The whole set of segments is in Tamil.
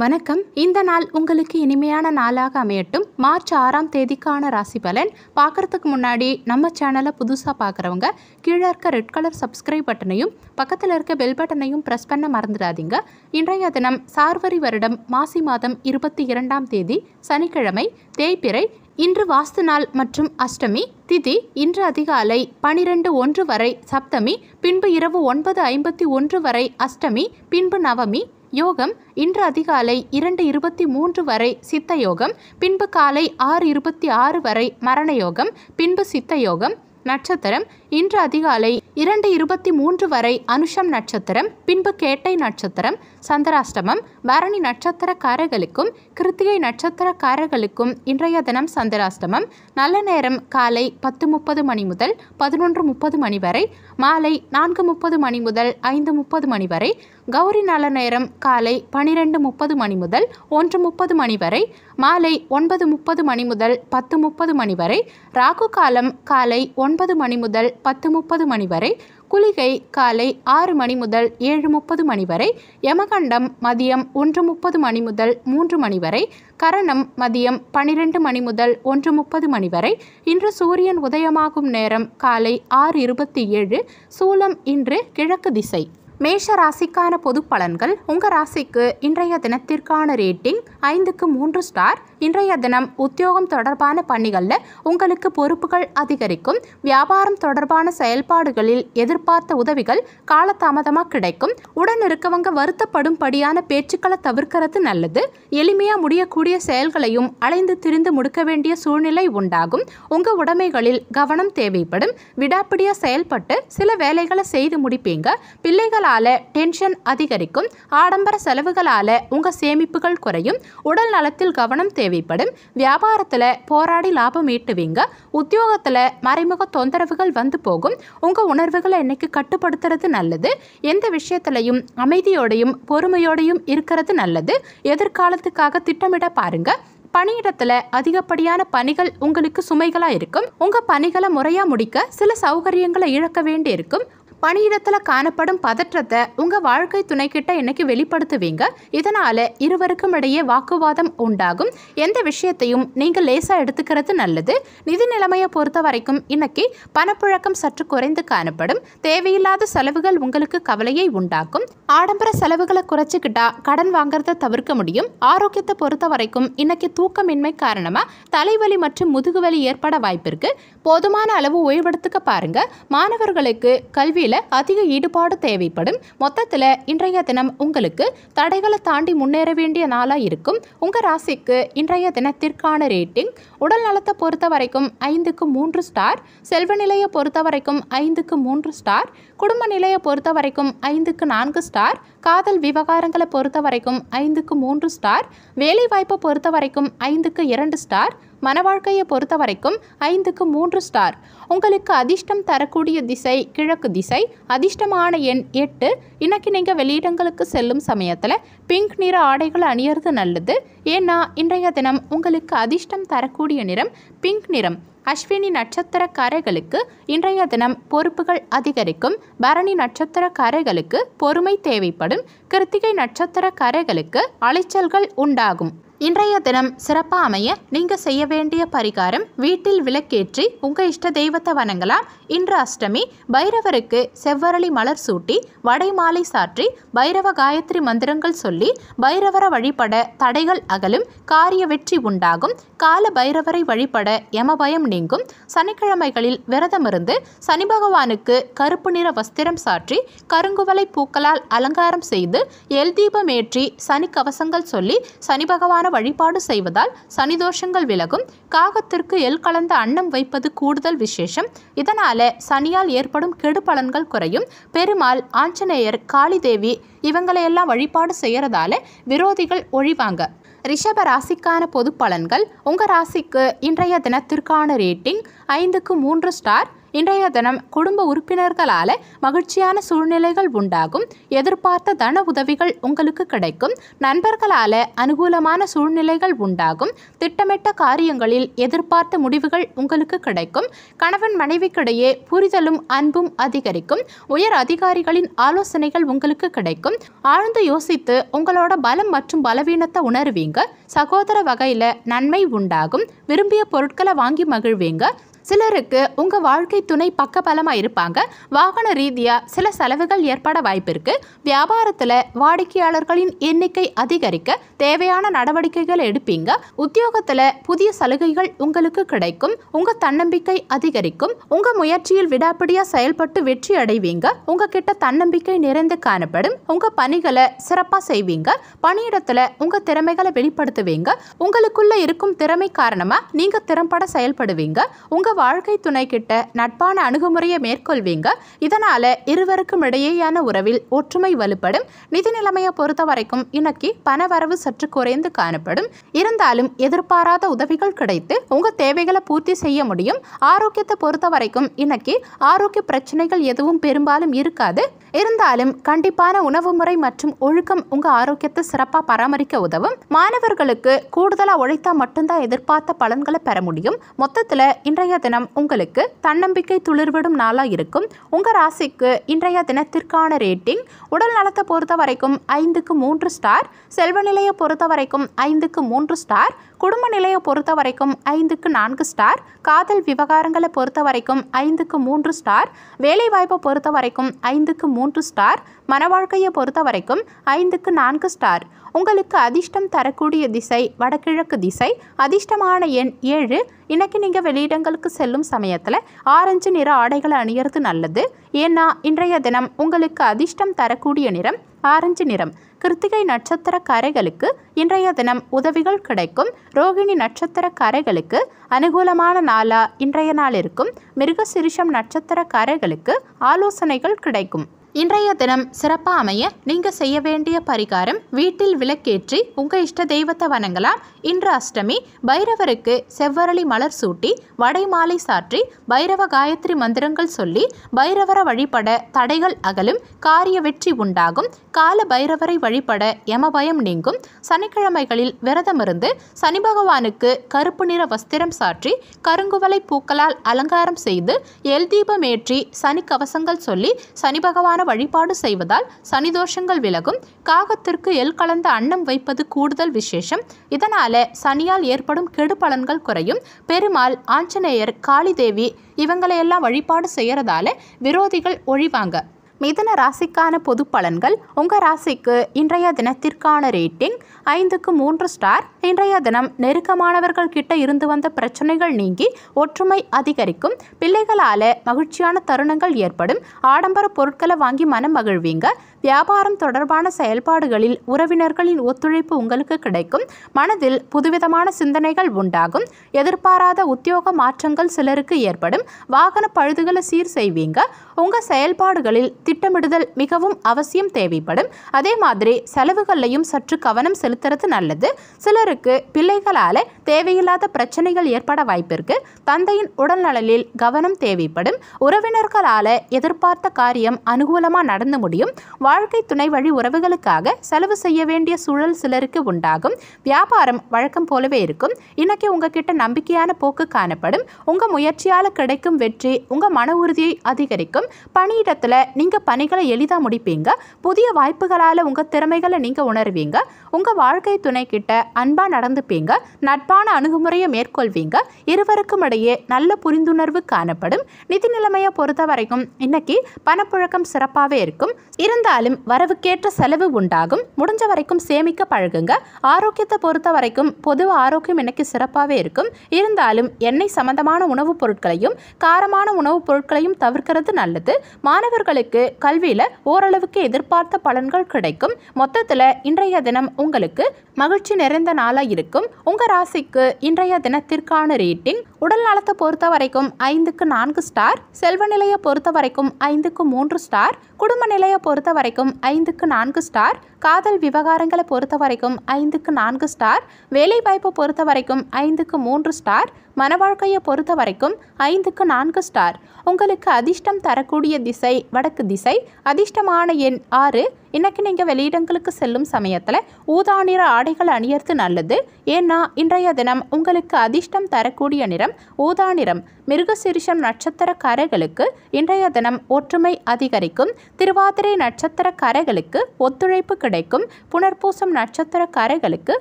வணக்கம் இந்த நாள் உங்களுக்கு இனிமையான நாளாக அமையட்டும் மார்ச் ஆறாம் தேதிக்கான ராசி பலன் பார்க்குறதுக்கு முன்னாடி நம்ம சேனலை புதுசாக பார்க்குறவங்க கீழே இருக்க ரெட் கலர் சப்ஸ்கிரைப் பட்டனையும் பக்கத்தில் இருக்க பெல் பட்டனையும் ப்ரெஸ் பண்ண மறந்துடாதீங்க இன்றைய தினம் சார்வரி வருடம் மாசி மாதம் இருபத்தி இரண்டாம் தேதி சனிக்கிழமை தேய்பிறை இன்று வாஸ்து நாள் மற்றும் அஷ்டமி திதி இன்று அதிகாலை பனிரெண்டு ஒன்று வரை சப்தமி பின்பு இரவு ஒன்பது ஐம்பத்தி ஒன்று வரை அஷ்டமி பின்பு நவமி யோகம் இன்று அதிகாலை இரண்டு இருபத்தி மூன்று வரை சித்த யோகம் பின்பு காலை ஆறு இருபத்தி ஆறு வரை மரண யோகம் பின்பு சித்த யோகம் நட்சத்திரம் இன்று அதிகாலை இரண்டு இருபத்தி மூன்று வரை அனுஷம் நட்சத்திரம் பின்பு கேட்டை நட்சத்திரம் சந்திராஷ்டமம் பரணி நட்சத்திரக்காரர்களுக்கும் கிருத்திகை நட்சத்திரக்காரர்களுக்கும் இன்றைய தினம் சந்திராஷ்டமம் நல்ல நேரம் காலை பத்து முப்பது மணி முதல் பதினொன்று முப்பது மணி வரை மாலை நான்கு முப்பது மணி முதல் ஐந்து முப்பது மணி வரை கௌரி நல நேரம் காலை பனிரெண்டு முப்பது மணி முதல் ஒன்று முப்பது மணி வரை மாலை ஒன்பது முப்பது மணி முதல் பத்து முப்பது மணி வரை ராகு காலம் காலை ஒன்பது மணி முதல் பத்து முப்பது மணி வரை குளிகை காலை ஆறு மணி முதல் ஏழு முப்பது மணி வரை யமகண்டம் மதியம் ஒன்று முப்பது மணி முதல் மூன்று மணி வரை கரணம் மதியம் பனிரெண்டு மணி முதல் ஒன்று முப்பது மணி வரை இன்று சூரியன் உதயமாகும் நேரம் காலை ஆறு இருபத்தி ஏழு சூலம் இன்று கிழக்கு திசை மேஷ ராசிக்கான பொது பலன்கள் உங்கள் ராசிக்கு இன்றைய தினத்திற்கான ரேட்டிங் ஐந்துக்கு மூன்று ஸ்டார் இன்றைய தினம் உத்தியோகம் தொடர்பான பணிகளில் உங்களுக்கு பொறுப்புகள் அதிகரிக்கும் வியாபாரம் தொடர்பான செயல்பாடுகளில் எதிர்பார்த்த உதவிகள் காலதாமதமாக கிடைக்கும் உடன் இருக்கவங்க வருத்தப்படும்படியான பேச்சுக்களை தவிர்க்கிறது நல்லது எளிமையாக முடியக்கூடிய செயல்களையும் அலைந்து திரிந்து முடுக்க வேண்டிய சூழ்நிலை உண்டாகும் உங்கள் உடைமைகளில் கவனம் தேவைப்படும் விடாப்பிடியாக செயல்பட்டு சில வேலைகளை செய்து முடிப்பீங்க பிள்ளைகளால டென்ஷன் அதிகரிக்கும் ஆடம்பர செலவுகளால உங்கள் சேமிப்புகள் குறையும் உடல் நலத்தில் கவனம் தேவை தேவைப்படும் வியாபாரத்தில் போராடி லாபம் ஈட்டுவீங்க உத்தியோகத்தில் மறைமுக தொந்தரவுகள் வந்து போகும் உங்கள் உணர்வுகளை இன்னைக்கு கட்டுப்படுத்துறது நல்லது எந்த விஷயத்திலையும் அமைதியோடையும் பொறுமையோடையும் இருக்கிறது நல்லது எதிர்காலத்துக்காக திட்டமிட பாருங்க பணியிடத்தில் அதிகப்படியான பணிகள் உங்களுக்கு சுமைகளாக இருக்கும் உங்கள் பணிகளை முறையாக முடிக்க சில சௌகரியங்களை இழக்க வேண்டி இருக்கும் பணியிடத்தில் காணப்படும் பதற்றத்தை உங்கள் வாழ்க்கை துணைக்கிட்ட இன்னைக்கு வெளிப்படுத்துவீங்க இதனால் இருவருக்கும் இடையே வாக்குவாதம் உண்டாகும் எந்த விஷயத்தையும் நீங்கள் லேசாக எடுத்துக்கிறது நல்லது நிதி நிலைமையை பொறுத்த வரைக்கும் இன்னைக்கு பணப்புழக்கம் சற்று குறைந்து காணப்படும் தேவையில்லாத செலவுகள் உங்களுக்கு கவலையை உண்டாக்கும் ஆடம்பர செலவுகளை குறைச்சிக்கிட்டா கடன் வாங்குறதை தவிர்க்க முடியும் ஆரோக்கியத்தை பொறுத்த வரைக்கும் இன்னைக்கு தூக்கமின்மை காரணமாக தலைவலி மற்றும் முதுகுவலி ஏற்பட வாய்ப்பிருக்கு போதுமான அளவு ஓய்வெடுத்துக்க பாருங்க மாணவர்களுக்கு கல்வியில் வேலையில் அதிக ஈடுபாடு தேவைப்படும் மொத்தத்தில் இன்றைய தினம் உங்களுக்கு தடைகளை தாண்டி முன்னேற வேண்டிய நாளாக இருக்கும் உங்கள் ராசிக்கு இன்றைய தினத்திற்கான ரேட்டிங் உடல் நலத்தை பொறுத்த வரைக்கும் ஐந்துக்கு மூன்று ஸ்டார் செல்வ நிலையை பொறுத்த வரைக்கும் ஐந்துக்கு மூன்று ஸ்டார் குடும்ப நிலையை பொறுத்த வரைக்கும் ஐந்துக்கு நான்கு ஸ்டார் காதல் விவகாரங்களை பொறுத்த வரைக்கும் ஐந்துக்கு மூன்று ஸ்டார் வேலைவாய்ப்பை பொறுத்த வரைக்கும் ஐந்துக்கு இரண்டு ஸ்டார் மனவாழ்க்கையை பொறுத்த வரைக்கும் ஐந்துக்கு மூன்று ஸ்டார் உங்களுக்கு அதிர்ஷ்டம் தரக்கூடிய திசை கிழக்கு திசை அதிர்ஷ்டமான எண் எட்டு இன்னைக்கு நீங்கள் வெளியிடங்களுக்கு செல்லும் சமயத்தில் பிங்க் நிற ஆடைகள் அணியறது நல்லது ஏன்னா இன்றைய தினம் உங்களுக்கு அதிர்ஷ்டம் தரக்கூடிய நிறம் பிங்க் நிறம் அஸ்வினி நட்சத்திரக்காரர்களுக்கு இன்றைய தினம் பொறுப்புகள் அதிகரிக்கும் பரணி நட்சத்திரக்காரர்களுக்கு பொறுமை தேவைப்படும் கிருத்திகை நட்சத்திரக்காரர்களுக்கு அலைச்சல்கள் உண்டாகும் இன்றைய தினம் சிறப்பாக அமைய நீங்கள் செய்ய வேண்டிய பரிகாரம் வீட்டில் விளக்கேற்றி உங்கள் இஷ்ட தெய்வத்தை வணங்கலாம் இன்று அஷ்டமி பைரவருக்கு செவ்வரளி மலர் சூட்டி வடை மாலை சாற்றி பைரவ காயத்ரி மந்திரங்கள் சொல்லி பைரவரை வழிபட தடைகள் அகலும் காரிய வெற்றி உண்டாகும் கால பைரவரை வழிபட யமபயம் நீங்கும் சனிக்கிழமைகளில் விரதமிருந்து சனி பகவானுக்கு கருப்பு நிற வஸ்திரம் சாற்றி கருங்குவலை பூக்களால் அலங்காரம் செய்து எல் தீபமேற்றி சனி கவசங்கள் சொல்லி சனி பகவான வழிபாடு செய்வதால் சனிதோஷங்கள் விலகும் காகத்திற்கு எல் கலந்த அன்னம் வைப்பது கூடுதல் விசேஷம் இதனால சனியால் ஏற்படும் கெடு பலன்கள் குறையும் பெருமாள் ஆஞ்சநேயர் காளிதேவி இவங்களையெல்லாம் வழிபாடு செய்யறதால விரோதிகள் ஒழிவாங்க ரிஷப ராசிக்கான பொது பலன்கள் உங்கள் ராசிக்கு இன்றைய தினத்திற்கான ரேட்டிங் ஐந்துக்கு மூன்று ஸ்டார் இன்றைய தினம் குடும்ப உறுப்பினர்களால் மகிழ்ச்சியான சூழ்நிலைகள் உண்டாகும் எதிர்பார்த்த தன உதவிகள் உங்களுக்கு கிடைக்கும் நண்பர்களால் அனுகூலமான சூழ்நிலைகள் உண்டாகும் திட்டமிட்ட காரியங்களில் எதிர்பார்த்த முடிவுகள் உங்களுக்கு கிடைக்கும் கணவன் மனைவிக்கிடையே புரிதலும் அன்பும் அதிகரிக்கும் உயர் அதிகாரிகளின் ஆலோசனைகள் உங்களுக்கு கிடைக்கும் ஆழ்ந்து யோசித்து உங்களோட பலம் மற்றும் பலவீனத்தை உணர்வீங்க சகோதர வகையில் நன்மை உண்டாகும் விரும்பிய பொருட்களை வாங்கி மகிழ்வீங்க சிலருக்கு உங்கள் வாழ்க்கை துணை பக்கபலமாக இருப்பாங்க வாகன ரீதியாக சில செலவுகள் ஏற்பட வாய்ப்பிருக்கு வியாபாரத்துல வியாபாரத்தில் வாடிக்கையாளர்களின் எண்ணிக்கை அதிகரிக்க தேவையான நடவடிக்கைகள் எடுப்பீங்க உத்தியோகத்தில் புதிய சலுகைகள் உங்களுக்கு கிடைக்கும் உங்கள் தன்னம்பிக்கை அதிகரிக்கும் உங்கள் முயற்சியில் விடாப்பிடியாக செயல்பட்டு வெற்றி அடைவீங்க உங்ககிட்ட தன்னம்பிக்கை நிறைந்து காணப்படும் உங்கள் பணிகளை சிறப்பாக செய்வீங்க பணியிடத்தில் உங்கள் திறமைகளை வெளிப்படுத்துவீங்க உங்களுக்குள்ளே இருக்கும் திறமை காரணமாக நீங்கள் திறம்பட செயல்படுவீங்க உங்கள் உங்கள் வாழ்க்கை துணை கிட்ட நட்பான அணுகுமுறையை மேற்கொள்வீங்க இதனால் இருவருக்கும் இடையேயான உறவில் ஒற்றுமை வலுப்படும் நிதி நிலைமையை பொறுத்த வரைக்கும் இன்னைக்கு பணவரவு சற்று குறைந்து காணப்படும் இருந்தாலும் எதிர்பாராத உதவிகள் கிடைத்து உங்கள் தேவைகளை பூர்த்தி செய்ய முடியும் ஆரோக்கியத்தை பொறுத்த வரைக்கும் இன்னைக்கு ஆரோக்கிய பிரச்சனைகள் எதுவும் பெரும்பாலும் இருக்காது இருந்தாலும் கண்டிப்பான உணவு முறை மற்றும் ஒழுக்கம் உங்கள் ஆரோக்கியத்தை சிறப்பாக பராமரிக்க உதவும் மாணவர்களுக்கு கூடுதலாக உழைத்தால் மட்டும்தான் எதிர்பார்த்த பலன்களை பெற முடியும் மொத்தத்தில் இன்றைய தினம் உங்களுக்கு தன்னம்பிக்கை துளிர்விடும் நாளாக இருக்கும் உங்கள் ராசிக்கு இன்றைய தினத்திற்கான ரேட்டிங் உடல் நலத்தை பொறுத்த வரைக்கும் ஐந்துக்கு மூன்று ஸ்டார் செல்வ நிலையை பொறுத்த வரைக்கும் ஐந்துக்கு மூன்று ஸ்டார் குடும்ப நிலையை பொறுத்த வரைக்கும் ஐந்துக்கு நான்கு ஸ்டார் காதல் விவகாரங்களை பொறுத்த வரைக்கும் ஐந்துக்கு மூன்று ஸ்டார் வேலைவாய்ப்பை பொறுத்த வரைக்கும் ஐந்துக்கு மூன்று ஸ்டார் மன வாழ்க்கையை பொறுத்த வரைக்கும் ஐந்துக்கு நான்கு ஸ்டார் உங்களுக்கு அதிர்ஷ்டம் தரக்கூடிய திசை வடகிழக்கு திசை அதிர்ஷ்டமான எண் ஏழு இன்றைக்கி நீங்கள் வெளியிடங்களுக்கு செல்லும் சமயத்தில் ஆரஞ்சு நிற ஆடைகளை அணியிறது நல்லது ஏன்னா இன்றைய தினம் உங்களுக்கு அதிர்ஷ்டம் தரக்கூடிய நிறம் ஆரஞ்சு நிறம் கிருத்திகை நட்சத்திர கரைகளுக்கு இன்றைய தினம் உதவிகள் கிடைக்கும் ரோகிணி நட்சத்திர கரைகளுக்கு அனுகூலமான நாளாக இன்றைய நாள் இருக்கும் மிருகசிரிஷம் நட்சத்திர கரைகளுக்கு ஆலோசனைகள் கிடைக்கும் இன்றைய தினம் சிறப்பாக அமைய நீங்கள் செய்ய வேண்டிய பரிகாரம் வீட்டில் விளக்கேற்றி உங்கள் இஷ்ட தெய்வத்தை வணங்கலாம் இன்று அஷ்டமி பைரவருக்கு செவ்வரளி மலர் சூட்டி வடை மாலை சாற்றி பைரவ காயத்ரி மந்திரங்கள் சொல்லி பைரவரை வழிபட தடைகள் அகலும் காரிய வெற்றி உண்டாகும் கால பைரவரை வழிபட யமபயம் நீங்கும் சனிக்கிழமைகளில் விரதமிருந்து சனி பகவானுக்கு கருப்பு நிற வஸ்திரம் சாற்றி கருங்குவலை பூக்களால் அலங்காரம் செய்து எல் தீபம் ஏற்றி சனி கவசங்கள் சொல்லி சனி பகவான வழிபாடு செய்வதால் சனிதோஷங்கள் விலகும் காகத்திற்கு எல் கலந்த அன்னம் வைப்பது கூடுதல் விசேஷம் இதனால சனியால் ஏற்படும் கெடு பலன்கள் குறையும் பெருமாள் ஆஞ்சநேயர் காளிதேவி இவங்களையெல்லாம் வழிபாடு செய்யறதால விரோதிகள் ஒழிவாங்க மிதன ராசிக்கான பொது பலன்கள் உங்கள் ராசிக்கு இன்றைய தினத்திற்கான ரேட்டிங் ஐந்துக்கு மூன்று ஸ்டார் இன்றைய தினம் நெருக்கமானவர்கள் கிட்ட இருந்து வந்த பிரச்சனைகள் நீங்கி ஒற்றுமை அதிகரிக்கும் பிள்ளைகளால் மகிழ்ச்சியான தருணங்கள் ஏற்படும் ஆடம்பர பொருட்களை வாங்கி மனம் மகிழ்வீங்க வியாபாரம் தொடர்பான செயல்பாடுகளில் உறவினர்களின் ஒத்துழைப்பு உங்களுக்கு கிடைக்கும் மனதில் புதுவிதமான சிந்தனைகள் உண்டாகும் எதிர்பாராத உத்தியோக மாற்றங்கள் சிலருக்கு ஏற்படும் வாகன பழுதுகளை சீர் செய்வீங்க உங்கள் செயல்பாடுகளில் திட்டமிடுதல் மிகவும் அவசியம் தேவைப்படும் அதே மாதிரி செலவுகளையும் சற்று கவனம் செலுத்துறது நல்லது சிலருக்கு பிள்ளைகளால தேவையில்லாத பிரச்சனைகள் ஏற்பட வாய்ப்பிற்கு தந்தையின் உடல்நலனில் கவனம் தேவைப்படும் உறவினர்களால் எதிர்பார்த்த காரியம் அனுகூலமாக நடந்து முடியும் வாழ்க்கை துணை வழி உறவுகளுக்காக செலவு செய்ய வேண்டிய சூழல் சிலருக்கு உண்டாகும் வியாபாரம் வழக்கம் போலவே இருக்கும் இன்னைக்கு உங்ககிட்ட நம்பிக்கையான போக்கு காணப்படும் உங்கள் முயற்சியால் கிடைக்கும் வெற்றி உங்கள் மன உறுதியை அதிகரிக்கும் பணியிடத்தில் நீங்கள் பணிகளை எளிதாக முடிப்பீங்க புதிய வாய்ப்புகளால் உங்கள் திறமைகளை நீங்கள் உணர்வீங்க உங்கள் வாழ்க்கை துணை கிட்ட அன்பாக நடந்துப்பீங்க நட்பான அணுகுமுறையை மேற்கொள்வீங்க இருவருக்கும் இடையே நல்ல புரிந்துணர்வு காணப்படும் நிதி நிலைமையை பொறுத்த வரைக்கும் இன்னைக்கு பணப்புழக்கம் சிறப்பாகவே இருக்கும் இருந்தாலும் வரவுக்கேற்ற செலவு உண்டாகும் முடிஞ்ச வரைக்கும் சேமிக்க பழகுங்க ஆரோக்கியத்தை பொறுத்த வரைக்கும் பொது ஆரோக்கியம் இன்னைக்கு சிறப்பாகவே இருக்கும் இருந்தாலும் எண்ணெய் சம்பந்தமான உணவுப் பொருட்களையும் காரமான உணவுப் பொருட்களையும் தவிர்க்கிறது நல்லது மாணவர்களுக்கு கல்வியில் ஓரளவுக்கு எதிர்பார்த்த பலன்கள் கிடைக்கும் மொத்தத்தில் இன்றைய தினம் உங்களுக்கு மகிழ்ச்சி நிறைந்த நாளாக இருக்கும் உங்கள் ராசிக்கு இன்றைய தினத்திற்கான ரேட்டிங் உடல் நலத்தை பொறுத்த வரைக்கும் ஐந்துக்கு நான்கு ஸ்டார் செல்வ நிலையை பொறுத்த வரைக்கும் ஐந்துக்கு மூன்று ஸ்டார் குடும்ப நிலையை பொறுத்த வரைக்கும் ஐந்துக்கு நான்கு ஸ்டார் காதல் விவகாரங்களை பொறுத்த வரைக்கும் ஐந்துக்கு நான்கு ஸ்டார் வேலைவாய்ப்பை பொறுத்த வரைக்கும் ஐந்துக்கு மூன்று ஸ்டார் மன வாழ்க்கையை பொறுத்த வரைக்கும் ஐந்துக்கு நான்கு ஸ்டார் உங்களுக்கு அதிர்ஷ்டம் தரக்கூடிய திசை வடக்கு திசை அதிர்ஷ்டமான எண் ஆறு இன்னைக்கு நீங்கள் வெளியிடங்களுக்கு செல்லும் சமயத்தில் ஊதா நிற ஆடைகள் அணியறது நல்லது ஏன்னா இன்றைய தினம் உங்களுக்கு அதிர்ஷ்டம் தரக்கூடிய நிறம் நிறம் ஊதா நிறம் மிருகசிரிஷம் நட்சத்திரக்காரர்களுக்கு இன்றைய தினம் ஒற்றுமை அதிகரிக்கும் திருவாதிரை நட்சத்திரக்காரர்களுக்கு ஒத்துழைப்பு கிடைக்கும் புனர்பூசம் நட்சத்திரக்காரர்களுக்கு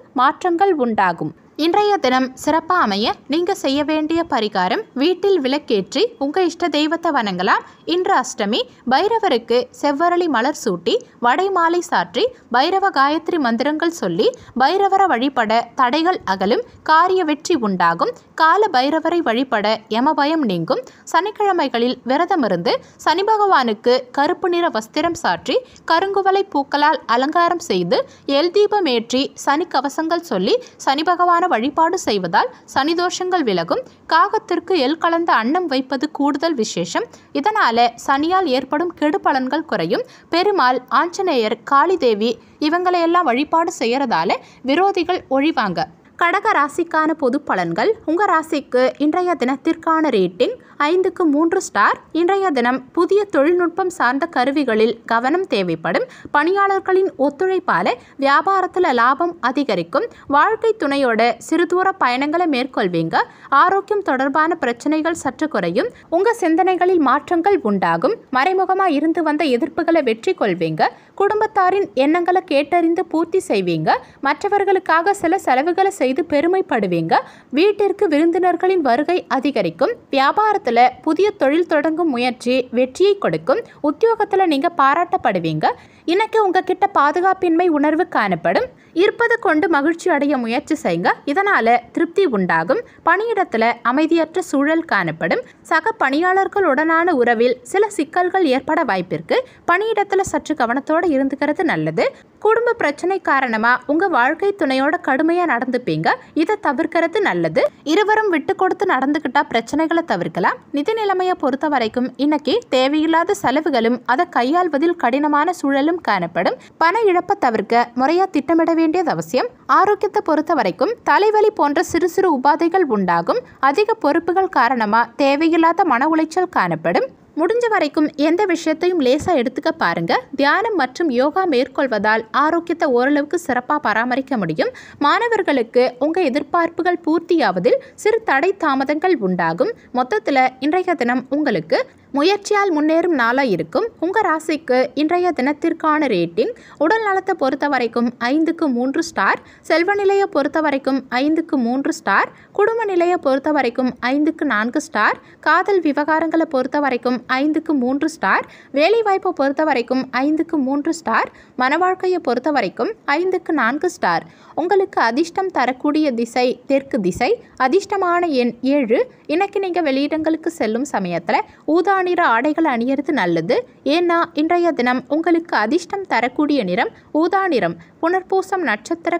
மாற்றங்கள் உண்டாகும் இன்றைய தினம் சிறப்பாக அமைய நீங்கள் செய்ய வேண்டிய பரிகாரம் வீட்டில் விளக்கேற்றி உங்கள் இஷ்ட தெய்வத்தை வணங்கலாம் இன்று அஷ்டமி பைரவருக்கு செவ்வரளி மலர் சூட்டி வடை மாலை சாற்றி பைரவ காயத்ரி மந்திரங்கள் சொல்லி பைரவரை வழிபட தடைகள் அகலும் காரிய வெற்றி உண்டாகும் கால பைரவரை வழிபட யமபயம் நீங்கும் சனிக்கிழமைகளில் விரதமிருந்து சனி பகவானுக்கு கருப்பு நிற வஸ்திரம் சாற்றி கருங்குவலை பூக்களால் அலங்காரம் செய்து எல் தீபம் ஏற்றி சனி கவசங்கள் சொல்லி சனி பகவான வழிபாடு செய்வதால் சனிதோஷங்கள் விலகும் காகத்திற்கு எல் கலந்த அன்னம் வைப்பது கூடுதல் விசேஷம் இதனால சனியால் ஏற்படும் கெடு பலன்கள் குறையும் பெருமாள் ஆஞ்சநேயர் காளிதேவி இவங்களையெல்லாம் வழிபாடு செய்யறதால விரோதிகள் ஒழிவாங்க கடக ராசிக்கான பொது பலன்கள் உங்கள் ராசிக்கு இன்றைய தினத்திற்கான ரேட்டிங் ஐந்துக்கு மூன்று ஸ்டார் இன்றைய தினம் புதிய தொழில்நுட்பம் சார்ந்த கருவிகளில் கவனம் தேவைப்படும் பணியாளர்களின் ஒத்துழைப்பால வியாபாரத்தில் லாபம் அதிகரிக்கும் வாழ்க்கை துணையோட சிறுதூர பயணங்களை மேற்கொள்வீங்க ஆரோக்கியம் தொடர்பான பிரச்சனைகள் சற்று குறையும் உங்கள் சிந்தனைகளில் மாற்றங்கள் உண்டாகும் மறைமுகமாக இருந்து வந்த எதிர்ப்புகளை வெற்றி கொள்வீங்க குடும்பத்தாரின் எண்ணங்களை கேட்டறிந்து பூர்த்தி செய்வீங்க மற்றவர்களுக்காக சில செலவுகளை செய்ய செய்து பெருமைப்படுவீங்க வீட்டிற்கு விருந்தினர்களின் வருகை அதிகரிக்கும் வியாபாரத்தில் புதிய தொழில் தொடங்கும் முயற்சி வெற்றியை கொடுக்கும் உத்தியோகத்தில் நீங்கள் பாராட்டப்படுவீங்க இன்னைக்கு உங்ககிட்ட பாதுகாப்பின்மை உணர்வு காணப்படும் இருப்பது கொண்டு மகிழ்ச்சி அடைய முயற்சி செய்யுங்க இதனால் திருப்தி உண்டாகும் பணியிடத்தில் அமைதியற்ற சூழல் காணப்படும் சக பணியாளர்களுடனான உறவில் சில சிக்கல்கள் ஏற்பட வாய்ப்பிற்கு பணியிடத்தில் சற்று கவனத்தோடு இருந்துக்கிறது நல்லது குடும்ப பிரச்சனை காரணமாக உங்கள் வாழ்க்கை துணையோட கடுமையாக நடந்துப்பீங்க இதை தவிர்க்கிறது நல்லது இருவரும் விட்டு கொடுத்து நடந்துக்கிட்டால் பிரச்சனைகளை தவிர்க்கலாம் நிதி நிலைமையை பொறுத்த வரைக்கும் இன்னைக்கு தேவையில்லாத செலவுகளும் அதை கையாள்வதில் கடினமான சூழலும் பெரும்பாலும் காணப்படும் பண இழப்பை தவிர்க்க முறையா திட்டமிட வேண்டியது அவசியம் ஆரோக்கியத்தை பொறுத்த வரைக்கும் தலைவலி போன்ற சிறு சிறு உபாதைகள் உண்டாகும் அதிக பொறுப்புகள் காரணமா தேவையில்லாத மன உளைச்சல் காணப்படும் முடிஞ்ச வரைக்கும் எந்த விஷயத்தையும் லேசா எடுத்துக்க பாருங்க தியானம் மற்றும் யோகா மேற்கொள்வதால் ஆரோக்கியத்தை ஓரளவுக்கு சிறப்பாக பராமரிக்க முடியும் மாணவர்களுக்கு உங்கள் எதிர்பார்ப்புகள் பூர்த்தியாவதில் சிறு தடை தாமதங்கள் உண்டாகும் மொத்தத்தில் இன்றைய தினம் உங்களுக்கு முயற்சியால் முன்னேறும் நாளாக இருக்கும் உங்கள் ராசிக்கு இன்றைய தினத்திற்கான ரேட்டிங் உடல் நலத்தை பொறுத்த வரைக்கும் ஐந்துக்கு மூன்று ஸ்டார் செல்வ நிலையை பொறுத்த வரைக்கும் ஐந்துக்கு மூன்று ஸ்டார் குடும்ப நிலையை பொறுத்த வரைக்கும் ஐந்துக்கு நான்கு ஸ்டார் காதல் விவகாரங்களை பொறுத்த வரைக்கும் ஐந்துக்கு மூன்று ஸ்டார் வேலைவாய்ப்பை பொறுத்த வரைக்கும் ஐந்துக்கு மூன்று ஸ்டார் மன வாழ்க்கையை பொறுத்த வரைக்கும் ஐந்துக்கு நான்கு ஸ்டார் உங்களுக்கு அதிர்ஷ்டம் தரக்கூடிய திசை தெற்கு திசை அதிர்ஷ்டமான எண் ஏழு இன்னைக்கு நீங்கள் வெளியிடங்களுக்கு செல்லும் சமயத்தில் ஊதா நிற ஆடைகள் அணியறது நல்லது ஏன்னா இன்றைய தினம் உங்களுக்கு அதிர்ஷ்டம் தரக்கூடிய நிறம் ஊதா நிறம் புனர்பூசம்